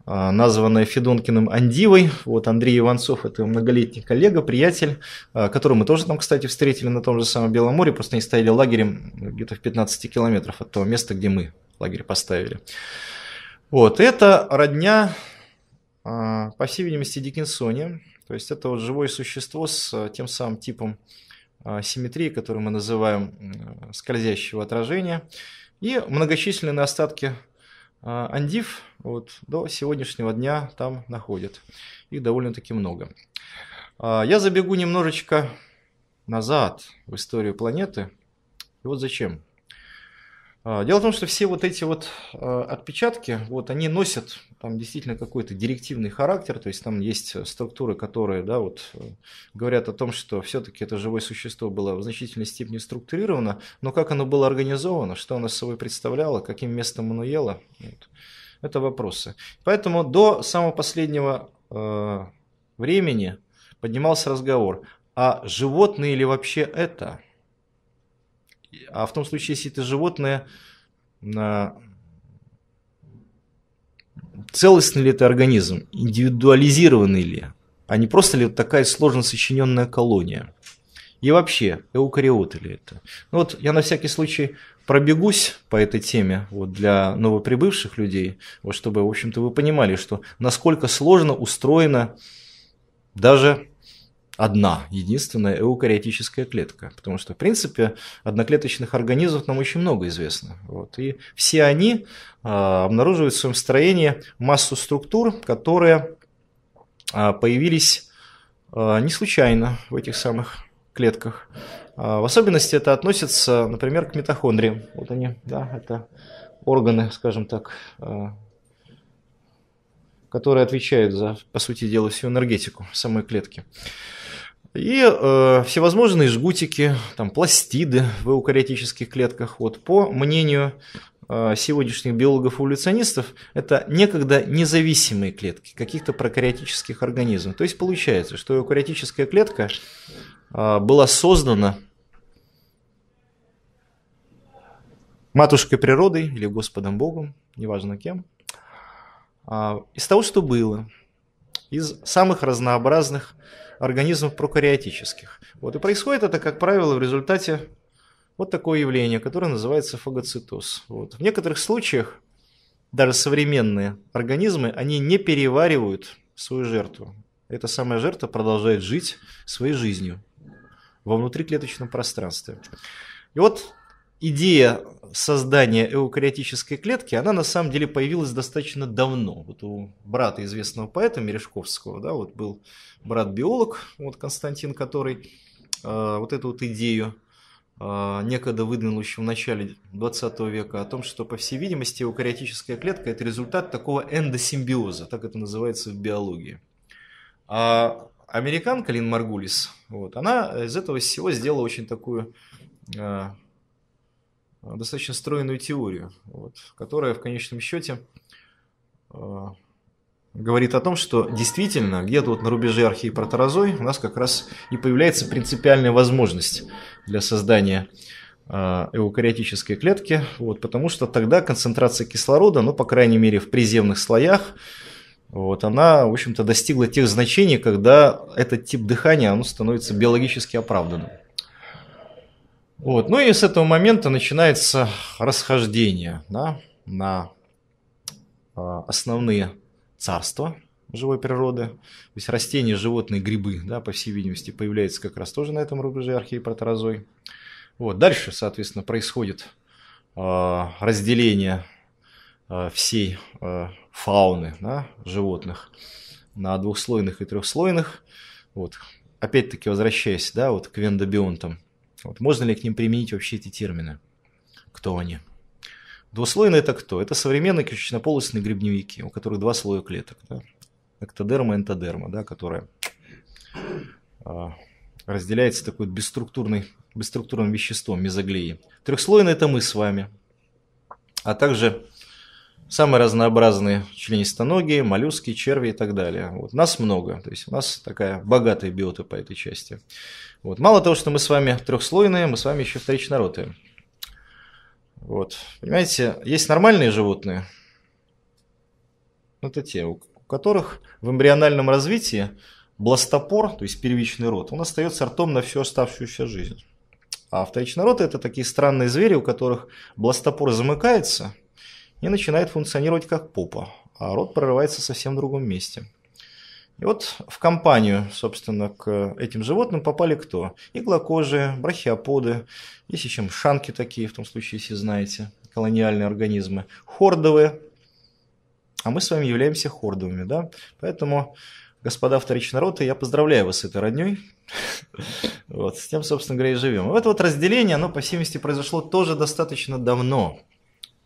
э, названное Федонкиным Андивой. Вот Андрей Иванцов – это многолетний коллега, приятель, э, которого мы тоже там, кстати, встретили на том же самом Белом море, просто они стояли лагерем где-то в 15 километров от того места, где мы лагерь поставили. Вот, это родня, а, по всей видимости, Диккенсоне. То есть это вот живое существо с а, тем самым типом а, симметрии, который мы называем скользящего отражения. И многочисленные остатки андив вот, до сегодняшнего дня там находят. Их довольно-таки много. Я забегу немножечко назад в историю планеты. И вот зачем. А, дело в том, что все вот эти вот а, отпечатки, вот они носят там действительно какой-то директивный характер, то есть там есть э, структуры, которые, да, вот э, говорят о том, что все-таки это живое существо было в значительной степени структурировано, но как оно было организовано, что оно собой представляло, каким местом оно ело, вот, это вопросы. Поэтому до самого последнего э, времени поднимался разговор, а животные или вообще это – а в том случае, если это животное, а, целостный ли это организм, индивидуализированный ли, а не просто ли такая сложно сочиненная колония. И вообще, эукариоты ли это? Ну вот я на всякий случай пробегусь по этой теме вот для новоприбывших людей, вот чтобы, в общем-то, вы понимали, что насколько сложно устроена даже одна, единственная эукариотическая клетка. Потому что, в принципе, одноклеточных организмов нам очень много известно. Вот. И все они а, обнаруживают в своем строении массу структур, которые а, появились а, не случайно в этих самых клетках. В особенности это относится, например, к митохондриям. Вот они, да, это органы, скажем так, которые отвечают за, по сути дела, всю энергетику самой клетки. И э, всевозможные жгутики, там пластиды в эукариотических клетках, вот по мнению э, сегодняшних биологов-эволюционистов, это некогда независимые клетки каких-то прокариотических организмов. То есть получается, что эукариотическая клетка э, была создана матушкой природой или Господом Богом, неважно кем, э, из того, что было, из самых разнообразных организмов прокариотических. Вот. И происходит это, как правило, в результате вот такое явление, которое называется фагоцитоз. Вот. В некоторых случаях даже современные организмы, они не переваривают свою жертву. Эта самая жертва продолжает жить своей жизнью во внутриклеточном пространстве. И вот идея создания эукариотической клетки, она на самом деле появилась достаточно давно. Вот у брата известного поэта Мережковского, да, вот был брат-биолог, вот Константин, который э, вот эту вот идею э, некогда выдвинул еще в начале 20 века о том, что, по всей видимости, эукариотическая клетка – это результат такого эндосимбиоза, так это называется в биологии. А американка Лин Маргулис, вот, она из этого всего сделала очень такую э, Э, достаточно стройную теорию, вот, которая в конечном счете э, говорит о том, что действительно где-то вот на рубеже архии протерозой у нас как раз и появляется принципиальная возможность для создания э, эукариотической клетки, вот, потому что тогда концентрация кислорода, ну, по крайней мере, в приземных слоях, вот, она, в общем-то, достигла тех значений, когда этот тип дыхания оно становится биологически оправданным. Вот. Ну и с этого момента начинается расхождение да, на а, основные царства живой природы. То есть растения, животные, грибы, да, по всей видимости, появляются как раз тоже на этом рубеже археи проторозой. Вот. Дальше, соответственно, происходит а, разделение а, всей фауны да, животных на двухслойных и трехслойных. Вот. Опять-таки возвращаясь да, вот к вендобионтам – вот, можно ли к ним применить вообще эти термины? Кто они? Двуслойные – это кто? Это современные кишечнополостные грибневики, у которых два слоя клеток. Да? Эктодерма и энтодерма, да, которая а, разделяется такой бесструктурной, бесструктурным веществом, мезоглии. Трехслойные – это мы с вами, а также Самые разнообразные членистоногие, моллюски, черви и так далее. Вот. Нас много, то есть у нас такая богатая биота по этой части. Вот. Мало того, что мы с вами трехслойные, мы с вами еще вторичнородые. Вот. Понимаете, есть нормальные животные, это те, у которых в эмбриональном развитии бластопор, то есть первичный рот, он остается ртом на всю оставшуюся жизнь. А вторичный род – это такие странные звери, у которых бластопор замыкается, и начинает функционировать как попа, а рот прорывается совсем другом месте. И вот в компанию, собственно, к этим животным попали кто? Иглокожие, брахиоподы, есть еще мшанки такие, в том случае, если знаете, колониальные организмы, хордовые, а мы с вами являемся хордовыми, да? Поэтому, господа вторичные роты, я поздравляю вас с этой родней. Вот, с тем, собственно говоря, и живем. И вот, вот разделение, оно по всей местности произошло тоже достаточно давно.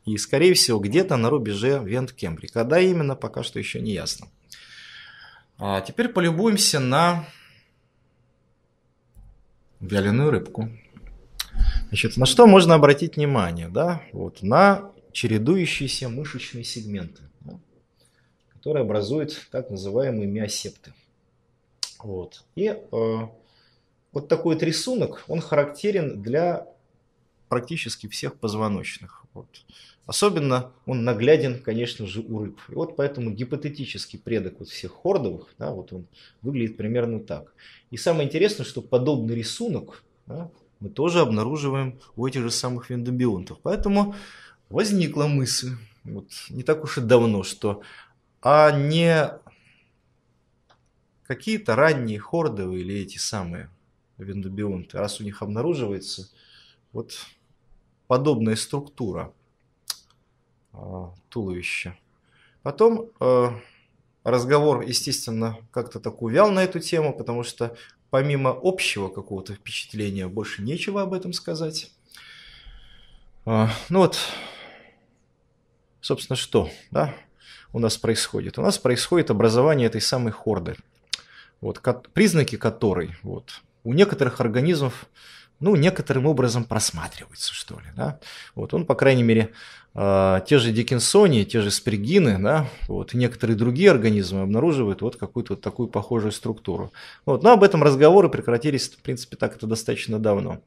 И, скорее всего, где-то на рубеже Вент-Кембри. Когда именно, пока что еще не ясно. А теперь полюбуемся на вяленую рыбку. Значит, на что можно обратить внимание? Да? Вот, на чередующиеся мышечные сегменты, которые образуют так называемые миосепты. Вот. И э, вот такой вот рисунок, он характерен для практически всех позвоночных. Вот. Особенно он нагляден, конечно же, у рыб. И вот поэтому гипотетический предок вот всех хордовых, да, вот он выглядит примерно так. И самое интересное, что подобный рисунок да, мы тоже обнаруживаем у этих же самых вендобионтов. Поэтому возникла мысль, вот не так уж и давно, что а не какие-то ранние хордовые или эти самые вендобионты, раз у них обнаруживается вот подобная структура – Э, туловища. Потом э, разговор, естественно, как-то так увял на эту тему, потому что помимо общего какого-то впечатления больше нечего об этом сказать. Э, ну вот, собственно, что да, у нас происходит? У нас происходит образование этой самой хорды, вот, признаки которой вот, у некоторых организмов ну, некоторым образом просматривается, что ли, да. Вот он, по крайней мере, э, те же Дикинсони, те же Спригины, да, вот, и некоторые другие организмы обнаруживают вот какую-то вот такую похожую структуру. Вот, но об этом разговоры прекратились, в принципе, так это достаточно давно.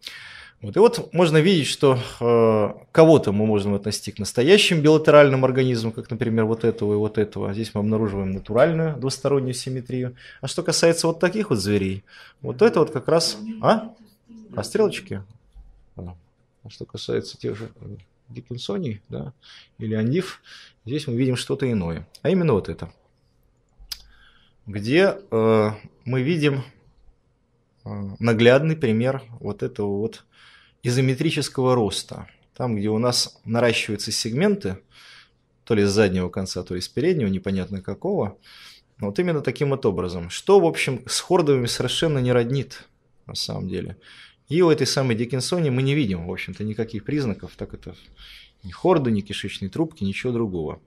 Вот, и вот можно видеть, что э, кого-то мы можем отнести к настоящим билатеральным организмам, как, например, вот этого и вот этого. Здесь мы обнаруживаем натуральную двустороннюю симметрию. А что касается вот таких вот зверей, вот это вот как раз... А? А стрелочки, а что касается тех же Диккенсоний да, или Андиф, здесь мы видим что-то иное. А именно вот это. Где э, мы видим э, наглядный пример вот этого вот изометрического роста. Там, где у нас наращиваются сегменты, то ли с заднего конца, то ли с переднего, непонятно какого. вот именно таким вот образом. Что, в общем, с хордовыми совершенно не роднит, на самом деле. И у этой самой Дикинсони мы не видим, в общем-то, никаких признаков, так это ни хорды, ни кишечной трубки, ничего другого.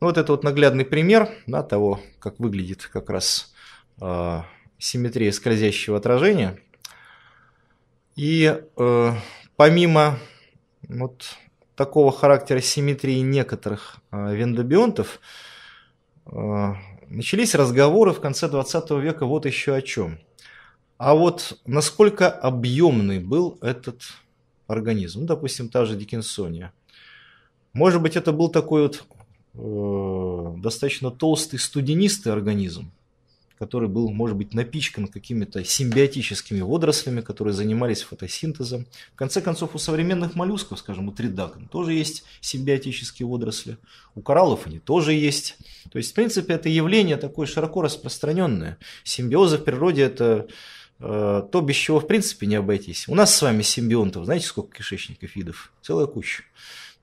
Ну, вот это вот наглядный пример да, того, как выглядит как раз э, симметрия скользящего отражения. И э, помимо вот такого характера симметрии некоторых э, вендобионтов, э, начались разговоры в конце 20 века вот еще о чем – а вот насколько объемный был этот организм, допустим, та же Дикинсония. Может быть, это был такой вот э, достаточно толстый студенистый организм, который был, может быть, напичкан какими-то симбиотическими водорослями, которые занимались фотосинтезом. В конце концов, у современных моллюсков, скажем, у тридакон, тоже есть симбиотические водоросли, у кораллов они тоже есть. То есть, в принципе, это явление такое широко распространенное. Симбиозы в природе – это Э, то, без чего в принципе не обойтись. У нас с вами симбионтов, знаете, сколько кишечников видов? Целая куча.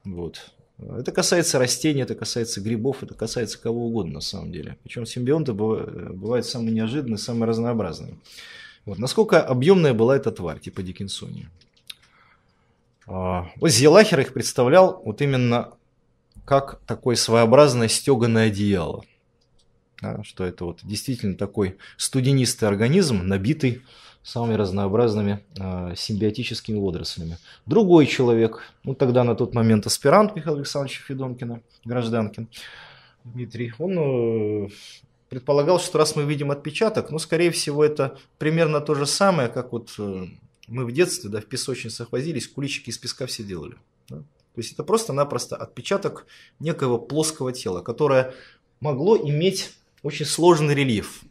Вот. Это касается растений, это касается грибов, это касается кого угодно на самом деле. Причем симбионты бывают самые неожиданные, самые разнообразные. Вот. Насколько объемная была эта тварь, типа Диккенсония. А, вот Зелахер их представлял вот именно как такое своеобразное стеганое одеяло – да, что это вот действительно такой студенистый организм, набитый самыми разнообразными э, симбиотическими водорослями. Другой человек, ну тогда на тот момент аспирант Михаил Александрович Федонкина, гражданкин Дмитрий, он э, предполагал, что раз мы видим отпечаток, ну, скорее всего, это примерно то же самое, как вот э, мы в детстве, да, в песочницах возились, куличики из песка все делали. Да? То есть это просто-напросто отпечаток некого плоского тела, которое могло иметь очень сложный рельеф.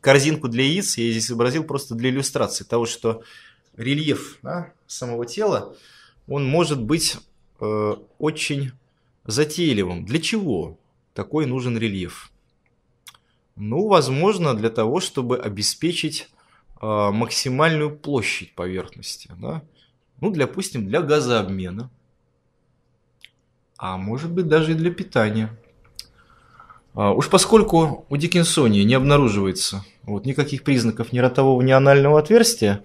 Корзинку для яиц я здесь изобразил просто для иллюстрации того, что рельеф да, самого тела, он может быть э, очень затейливым. Для чего такой нужен рельеф? Ну, возможно, для того, чтобы обеспечить э, максимальную площадь поверхности. Да? Ну, допустим, для газообмена. А может быть, даже и для питания. А, уж поскольку у Диккенсонии не обнаруживается вот, никаких признаков ни ротового, ни анального отверстия,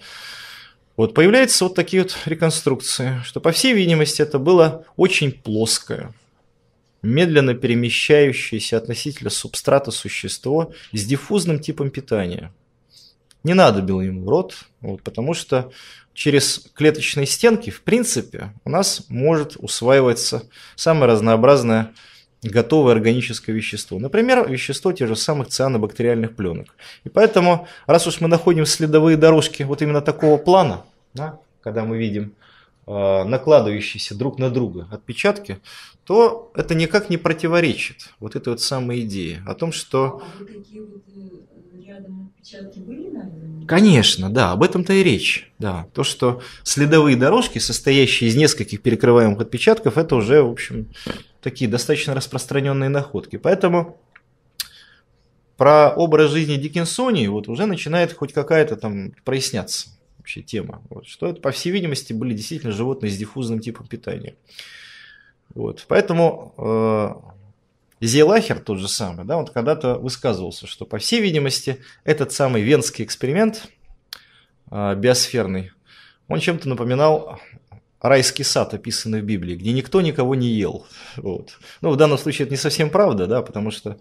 вот появляются вот такие вот реконструкции, что, по всей видимости, это было очень плоское, медленно перемещающееся относительно субстрата существо с диффузным типом питания. Не надо было ему рот, вот, потому что через клеточные стенки, в принципе, у нас может усваиваться самое разнообразное готовое органическое вещество. Например, вещество тех же самых цианобактериальных пленок. И поэтому, раз уж мы находим следовые дорожки вот именно такого плана, да, когда мы видим э, накладывающиеся друг на друга отпечатки, то это никак не противоречит вот этой вот самой идее о том, что... А э, Конечно, да, об этом-то и речь. Да, то, что следовые дорожки, состоящие из нескольких перекрываемых отпечатков, это уже, в общем, такие достаточно распространенные находки. Поэтому про образ жизни Диккенсонии вот уже начинает хоть какая-то там проясняться вообще тема. Вот, что это, по всей видимости, были действительно животные с диффузным типом питания. Вот, поэтому э, Зейлахер тот же самый, да, вот когда-то высказывался, что, по всей видимости, этот самый венский эксперимент э, биосферный, он чем-то напоминал райский сад, описанный в Библии, где никто никого не ел. Вот. Ну, в данном случае это не совсем правда, да, потому что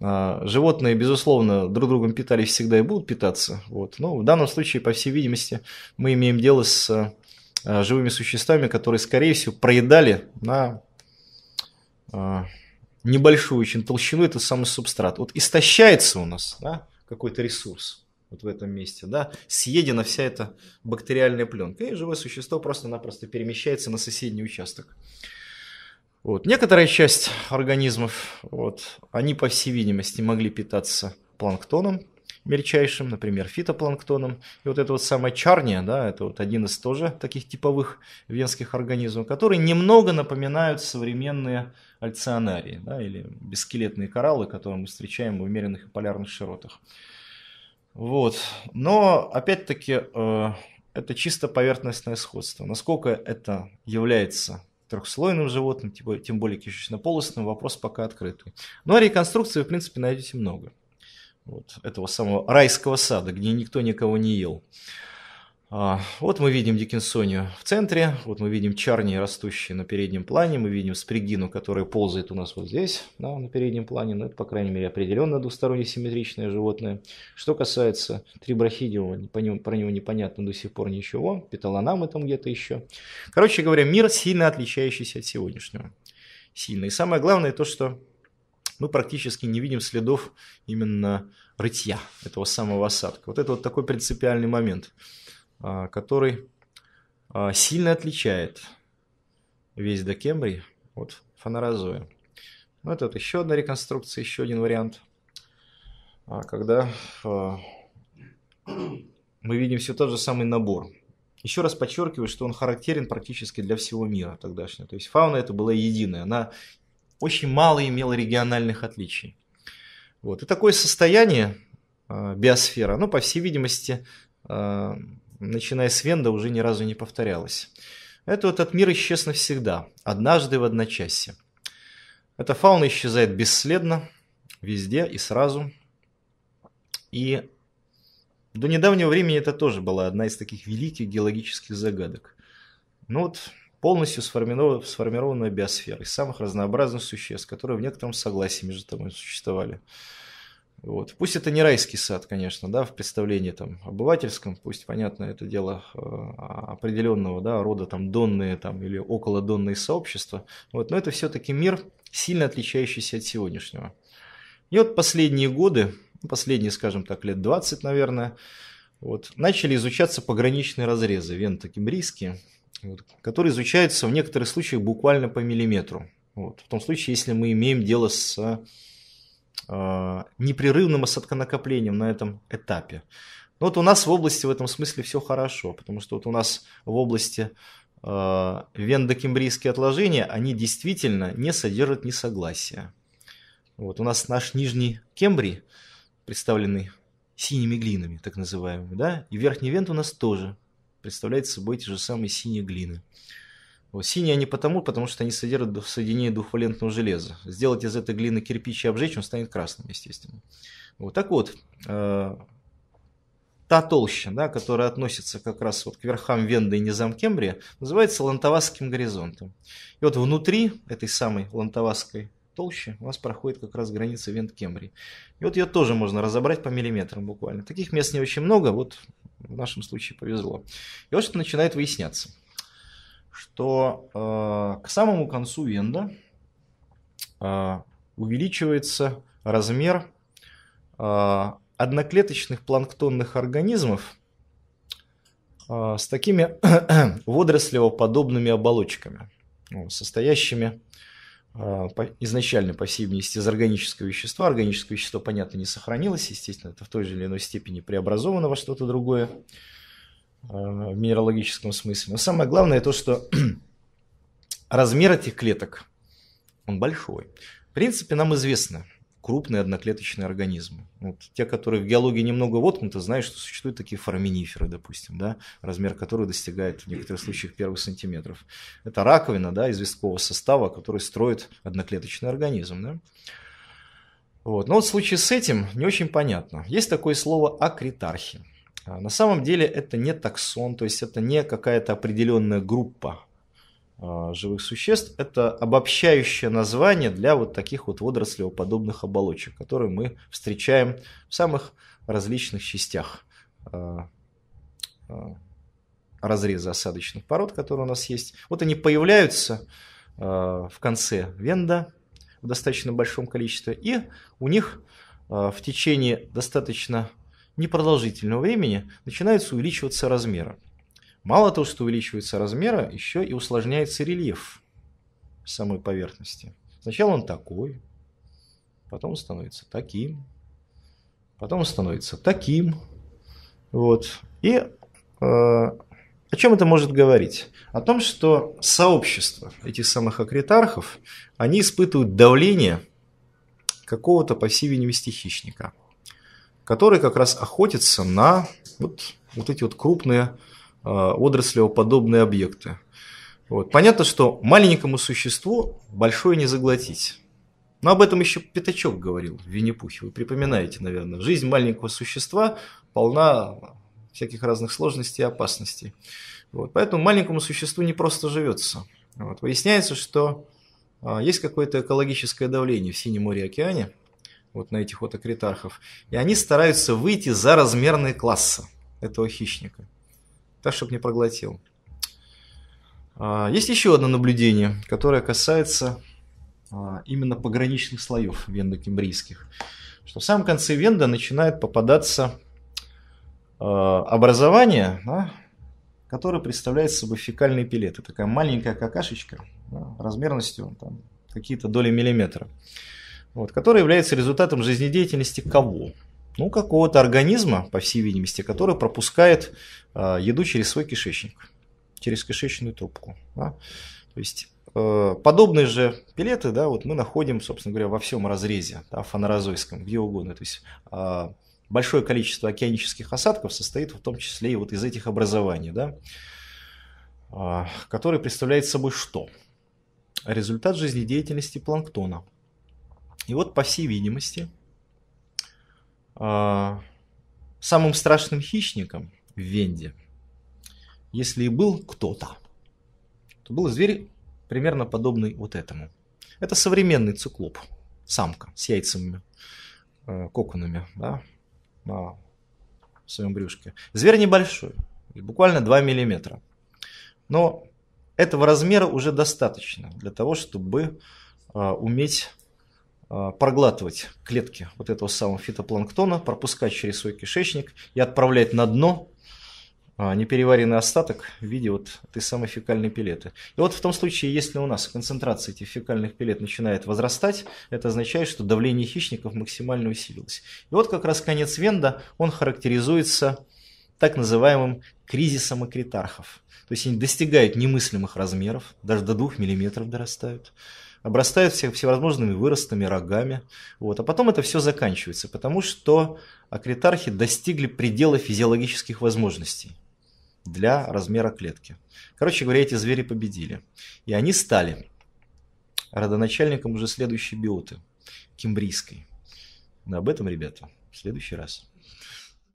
а, животные, безусловно, друг другом питались всегда и будут питаться. Вот. Но в данном случае, по всей видимости, мы имеем дело с а, живыми существами, которые, скорее всего, проедали на а, небольшую очень толщину этот самый субстрат. Вот истощается у нас да, какой-то ресурс вот в этом месте, да, съедена вся эта бактериальная пленка, и живое существо просто-напросто перемещается на соседний участок. Вот. Некоторая часть организмов, вот, они, по всей видимости, могли питаться планктоном мельчайшим, например, фитопланктоном. И вот это вот самая чарния, да, это вот один из тоже таких типовых венских организмов, которые немного напоминают современные альцианарии, да, или бескелетные кораллы, которые мы встречаем в умеренных и полярных широтах. Вот. Но, опять-таки, э, это чисто поверхностное сходство. Насколько это является трехслойным животным, тем более кишечно-полостным, вопрос пока открытый. Но реконструкции, в принципе, найдете много. Вот этого самого райского сада, где никто никого не ел. А, вот мы видим Дикинсонию в центре, вот мы видим Чарни, растущие на переднем плане, мы видим Спригину, которая ползает у нас вот здесь, да, на переднем плане, но ну, это, по крайней мере, определенно двусторонне симметричное животное. Что касается трибрахидиума, по нему, про него непонятно до сих пор ничего, петаланамы там где-то еще. Короче говоря, мир сильно отличающийся от сегодняшнего. Сильно. И самое главное то, что мы практически не видим следов именно рытья этого самого осадка. Вот это вот такой принципиальный момент – а, который а, сильно отличает весь Декембрий от Фанарозоя. Ну, это вот еще одна реконструкция, еще один вариант, а, когда мы видим все тот же самый набор. Еще раз подчеркиваю, что он характерен практически для всего мира тогдашнего. То есть фауна это была единая, она очень мало имела региональных отличий. Вот. И такое состояние биосфера, ну, по всей видимости, начиная с Венда, уже ни разу не повторялось. Это этот мир исчез навсегда, однажды в одночасье. Эта фауна исчезает бесследно, везде и сразу. И до недавнего времени это тоже была одна из таких великих геологических загадок. Ну вот, полностью сформированная биосфера из самых разнообразных существ, которые в некотором согласии между собой существовали. Вот. Пусть это не райский сад, конечно, да, в представлении там обывательском, пусть, понятно, это дело э, определенного да, рода там донные там, или около донные сообщества, вот, но это все-таки мир, сильно отличающийся от сегодняшнего. И вот последние годы, последние, скажем так, лет 20, наверное, вот, начали изучаться пограничные разрезы венто-кембрийские, вот, которые изучаются в некоторых случаях буквально по миллиметру. Вот, в том случае, если мы имеем дело с Э, непрерывным осадконакоплением на этом этапе. Но ну, вот у нас в области в этом смысле все хорошо, потому что вот у нас в области э, вендокембрийские отложения, они действительно не содержат несогласия. Вот у нас наш нижний Кембрий, представленный синими глинами, так называемыми, да, и верхний вент у нас тоже представляет собой те же самые синие глины. Синие они потому, потому что они содержат соединение двухвалентного железа. Сделать из этой глины кирпич и обжечь, он станет красным, естественно. Вот так вот, э, та толща, да, которая относится как раз вот к верхам Венды и Низамкембрия, называется Лантовасским горизонтом. И вот внутри этой самой Лантовасской толщи у вас проходит как раз граница Вент-Кембрии. И вот ее тоже можно разобрать по миллиметрам буквально. Таких мест не очень много, вот в нашем случае повезло. И вот что начинает выясняться – что э, к самому концу венда э, увеличивается размер э, одноклеточных планктонных организмов э, с такими водорослевоподобными оболочками, состоящими э, изначально, по всей видимости, из органического вещества. Органическое вещество, понятно, не сохранилось, естественно, это в той же или иной степени преобразовано во что-то другое. Э, в минералогическом смысле. Но самое главное то, что размер этих клеток, он большой. В принципе, нам известно крупные одноклеточные организмы. Вот те, которые в геологии немного воткнуты, знают, что существуют такие фораминиферы, допустим, да, размер которых достигает в некоторых случаях первых сантиметров. Это раковина да, известкового состава, который строит одноклеточный организм. Да? Вот. Но вот в случае с этим не очень понятно. Есть такое слово акритархи. А, на самом деле это не таксон, то есть это не какая-то определенная группа а, живых существ, это обобщающее название для вот таких вот водорослевоподобных оболочек, которые мы встречаем в самых различных частях а, разреза осадочных пород, которые у нас есть. Вот они появляются в конце венда в достаточно большом количестве, и у них в течение достаточно непродолжительного времени начинаются увеличиваться размера. Мало того, что увеличиваются размера, еще и усложняется рельеф самой поверхности. Сначала он такой, потом становится таким, потом становится таким. Вот. И э, о чем это может говорить? О том, что сообщество этих самых акритархов, они испытывают давление какого-то по всей видимости хищника – который как раз охотится на вот, вот эти вот крупные э, отраслевоподобные объекты. Вот. Понятно, что маленькому существу большое не заглотить. Но об этом еще Пятачок говорил в Винни-Пухе. Вы припоминаете, наверное. Жизнь маленького существа полна всяких разных сложностей и опасностей. Вот. Поэтому маленькому существу не просто живется. Вот. Выясняется, что э, есть какое-то экологическое давление в Синем море и океане – вот на этих вот акритархов. И они стараются выйти за размерные классы этого хищника, так, чтобы не проглотил. А, есть еще одно наблюдение, которое касается а, именно пограничных слоев вендокембрийских. Что в самом конце венда начинает попадаться а, образование, да, которое представляет собой фекальный пилет. Это такая маленькая какашечка да, размерностью там, какие-то доли миллиметра вот, который является результатом жизнедеятельности кого? Ну, какого-то организма, по всей видимости, который пропускает э, еду через свой кишечник, через кишечную трубку. Да? То есть э, подобные же пилеты да, вот мы находим, собственно говоря, во всем разрезе, да, фанорозойском, где угодно. То есть э, большое количество океанических осадков состоит в том числе и вот из этих образований, да, э, которые представляют собой что? Результат жизнедеятельности планктона – и вот, по всей видимости, а, самым страшным хищником в Венде, если и был кто-то, то был зверь примерно подобный вот этому. Это современный циклоп, самка с яйцами, а, коконами да, на своем брюшке. Зверь небольшой, буквально 2 миллиметра. Но этого размера уже достаточно для того, чтобы а, уметь а, проглатывать клетки вот этого самого фитопланктона, пропускать через свой кишечник и отправлять на дно а, непереваренный остаток в виде вот этой самой фекальной пилеты. И вот в том случае, если у нас концентрация этих фекальных пилет начинает возрастать, это означает, что давление хищников максимально усилилось. И вот как раз конец Венда, он характеризуется так называемым кризисом акритархов. То есть они достигают немыслимых размеров, даже до 2 мм дорастают обрастают все, всевозможными выростами, рогами. Вот. А потом это все заканчивается, потому что акритархи достигли предела физиологических возможностей для размера клетки. Короче говоря, эти звери победили. И они стали родоначальником уже следующей биоты, кембрийской. Но об этом, ребята, в следующий раз.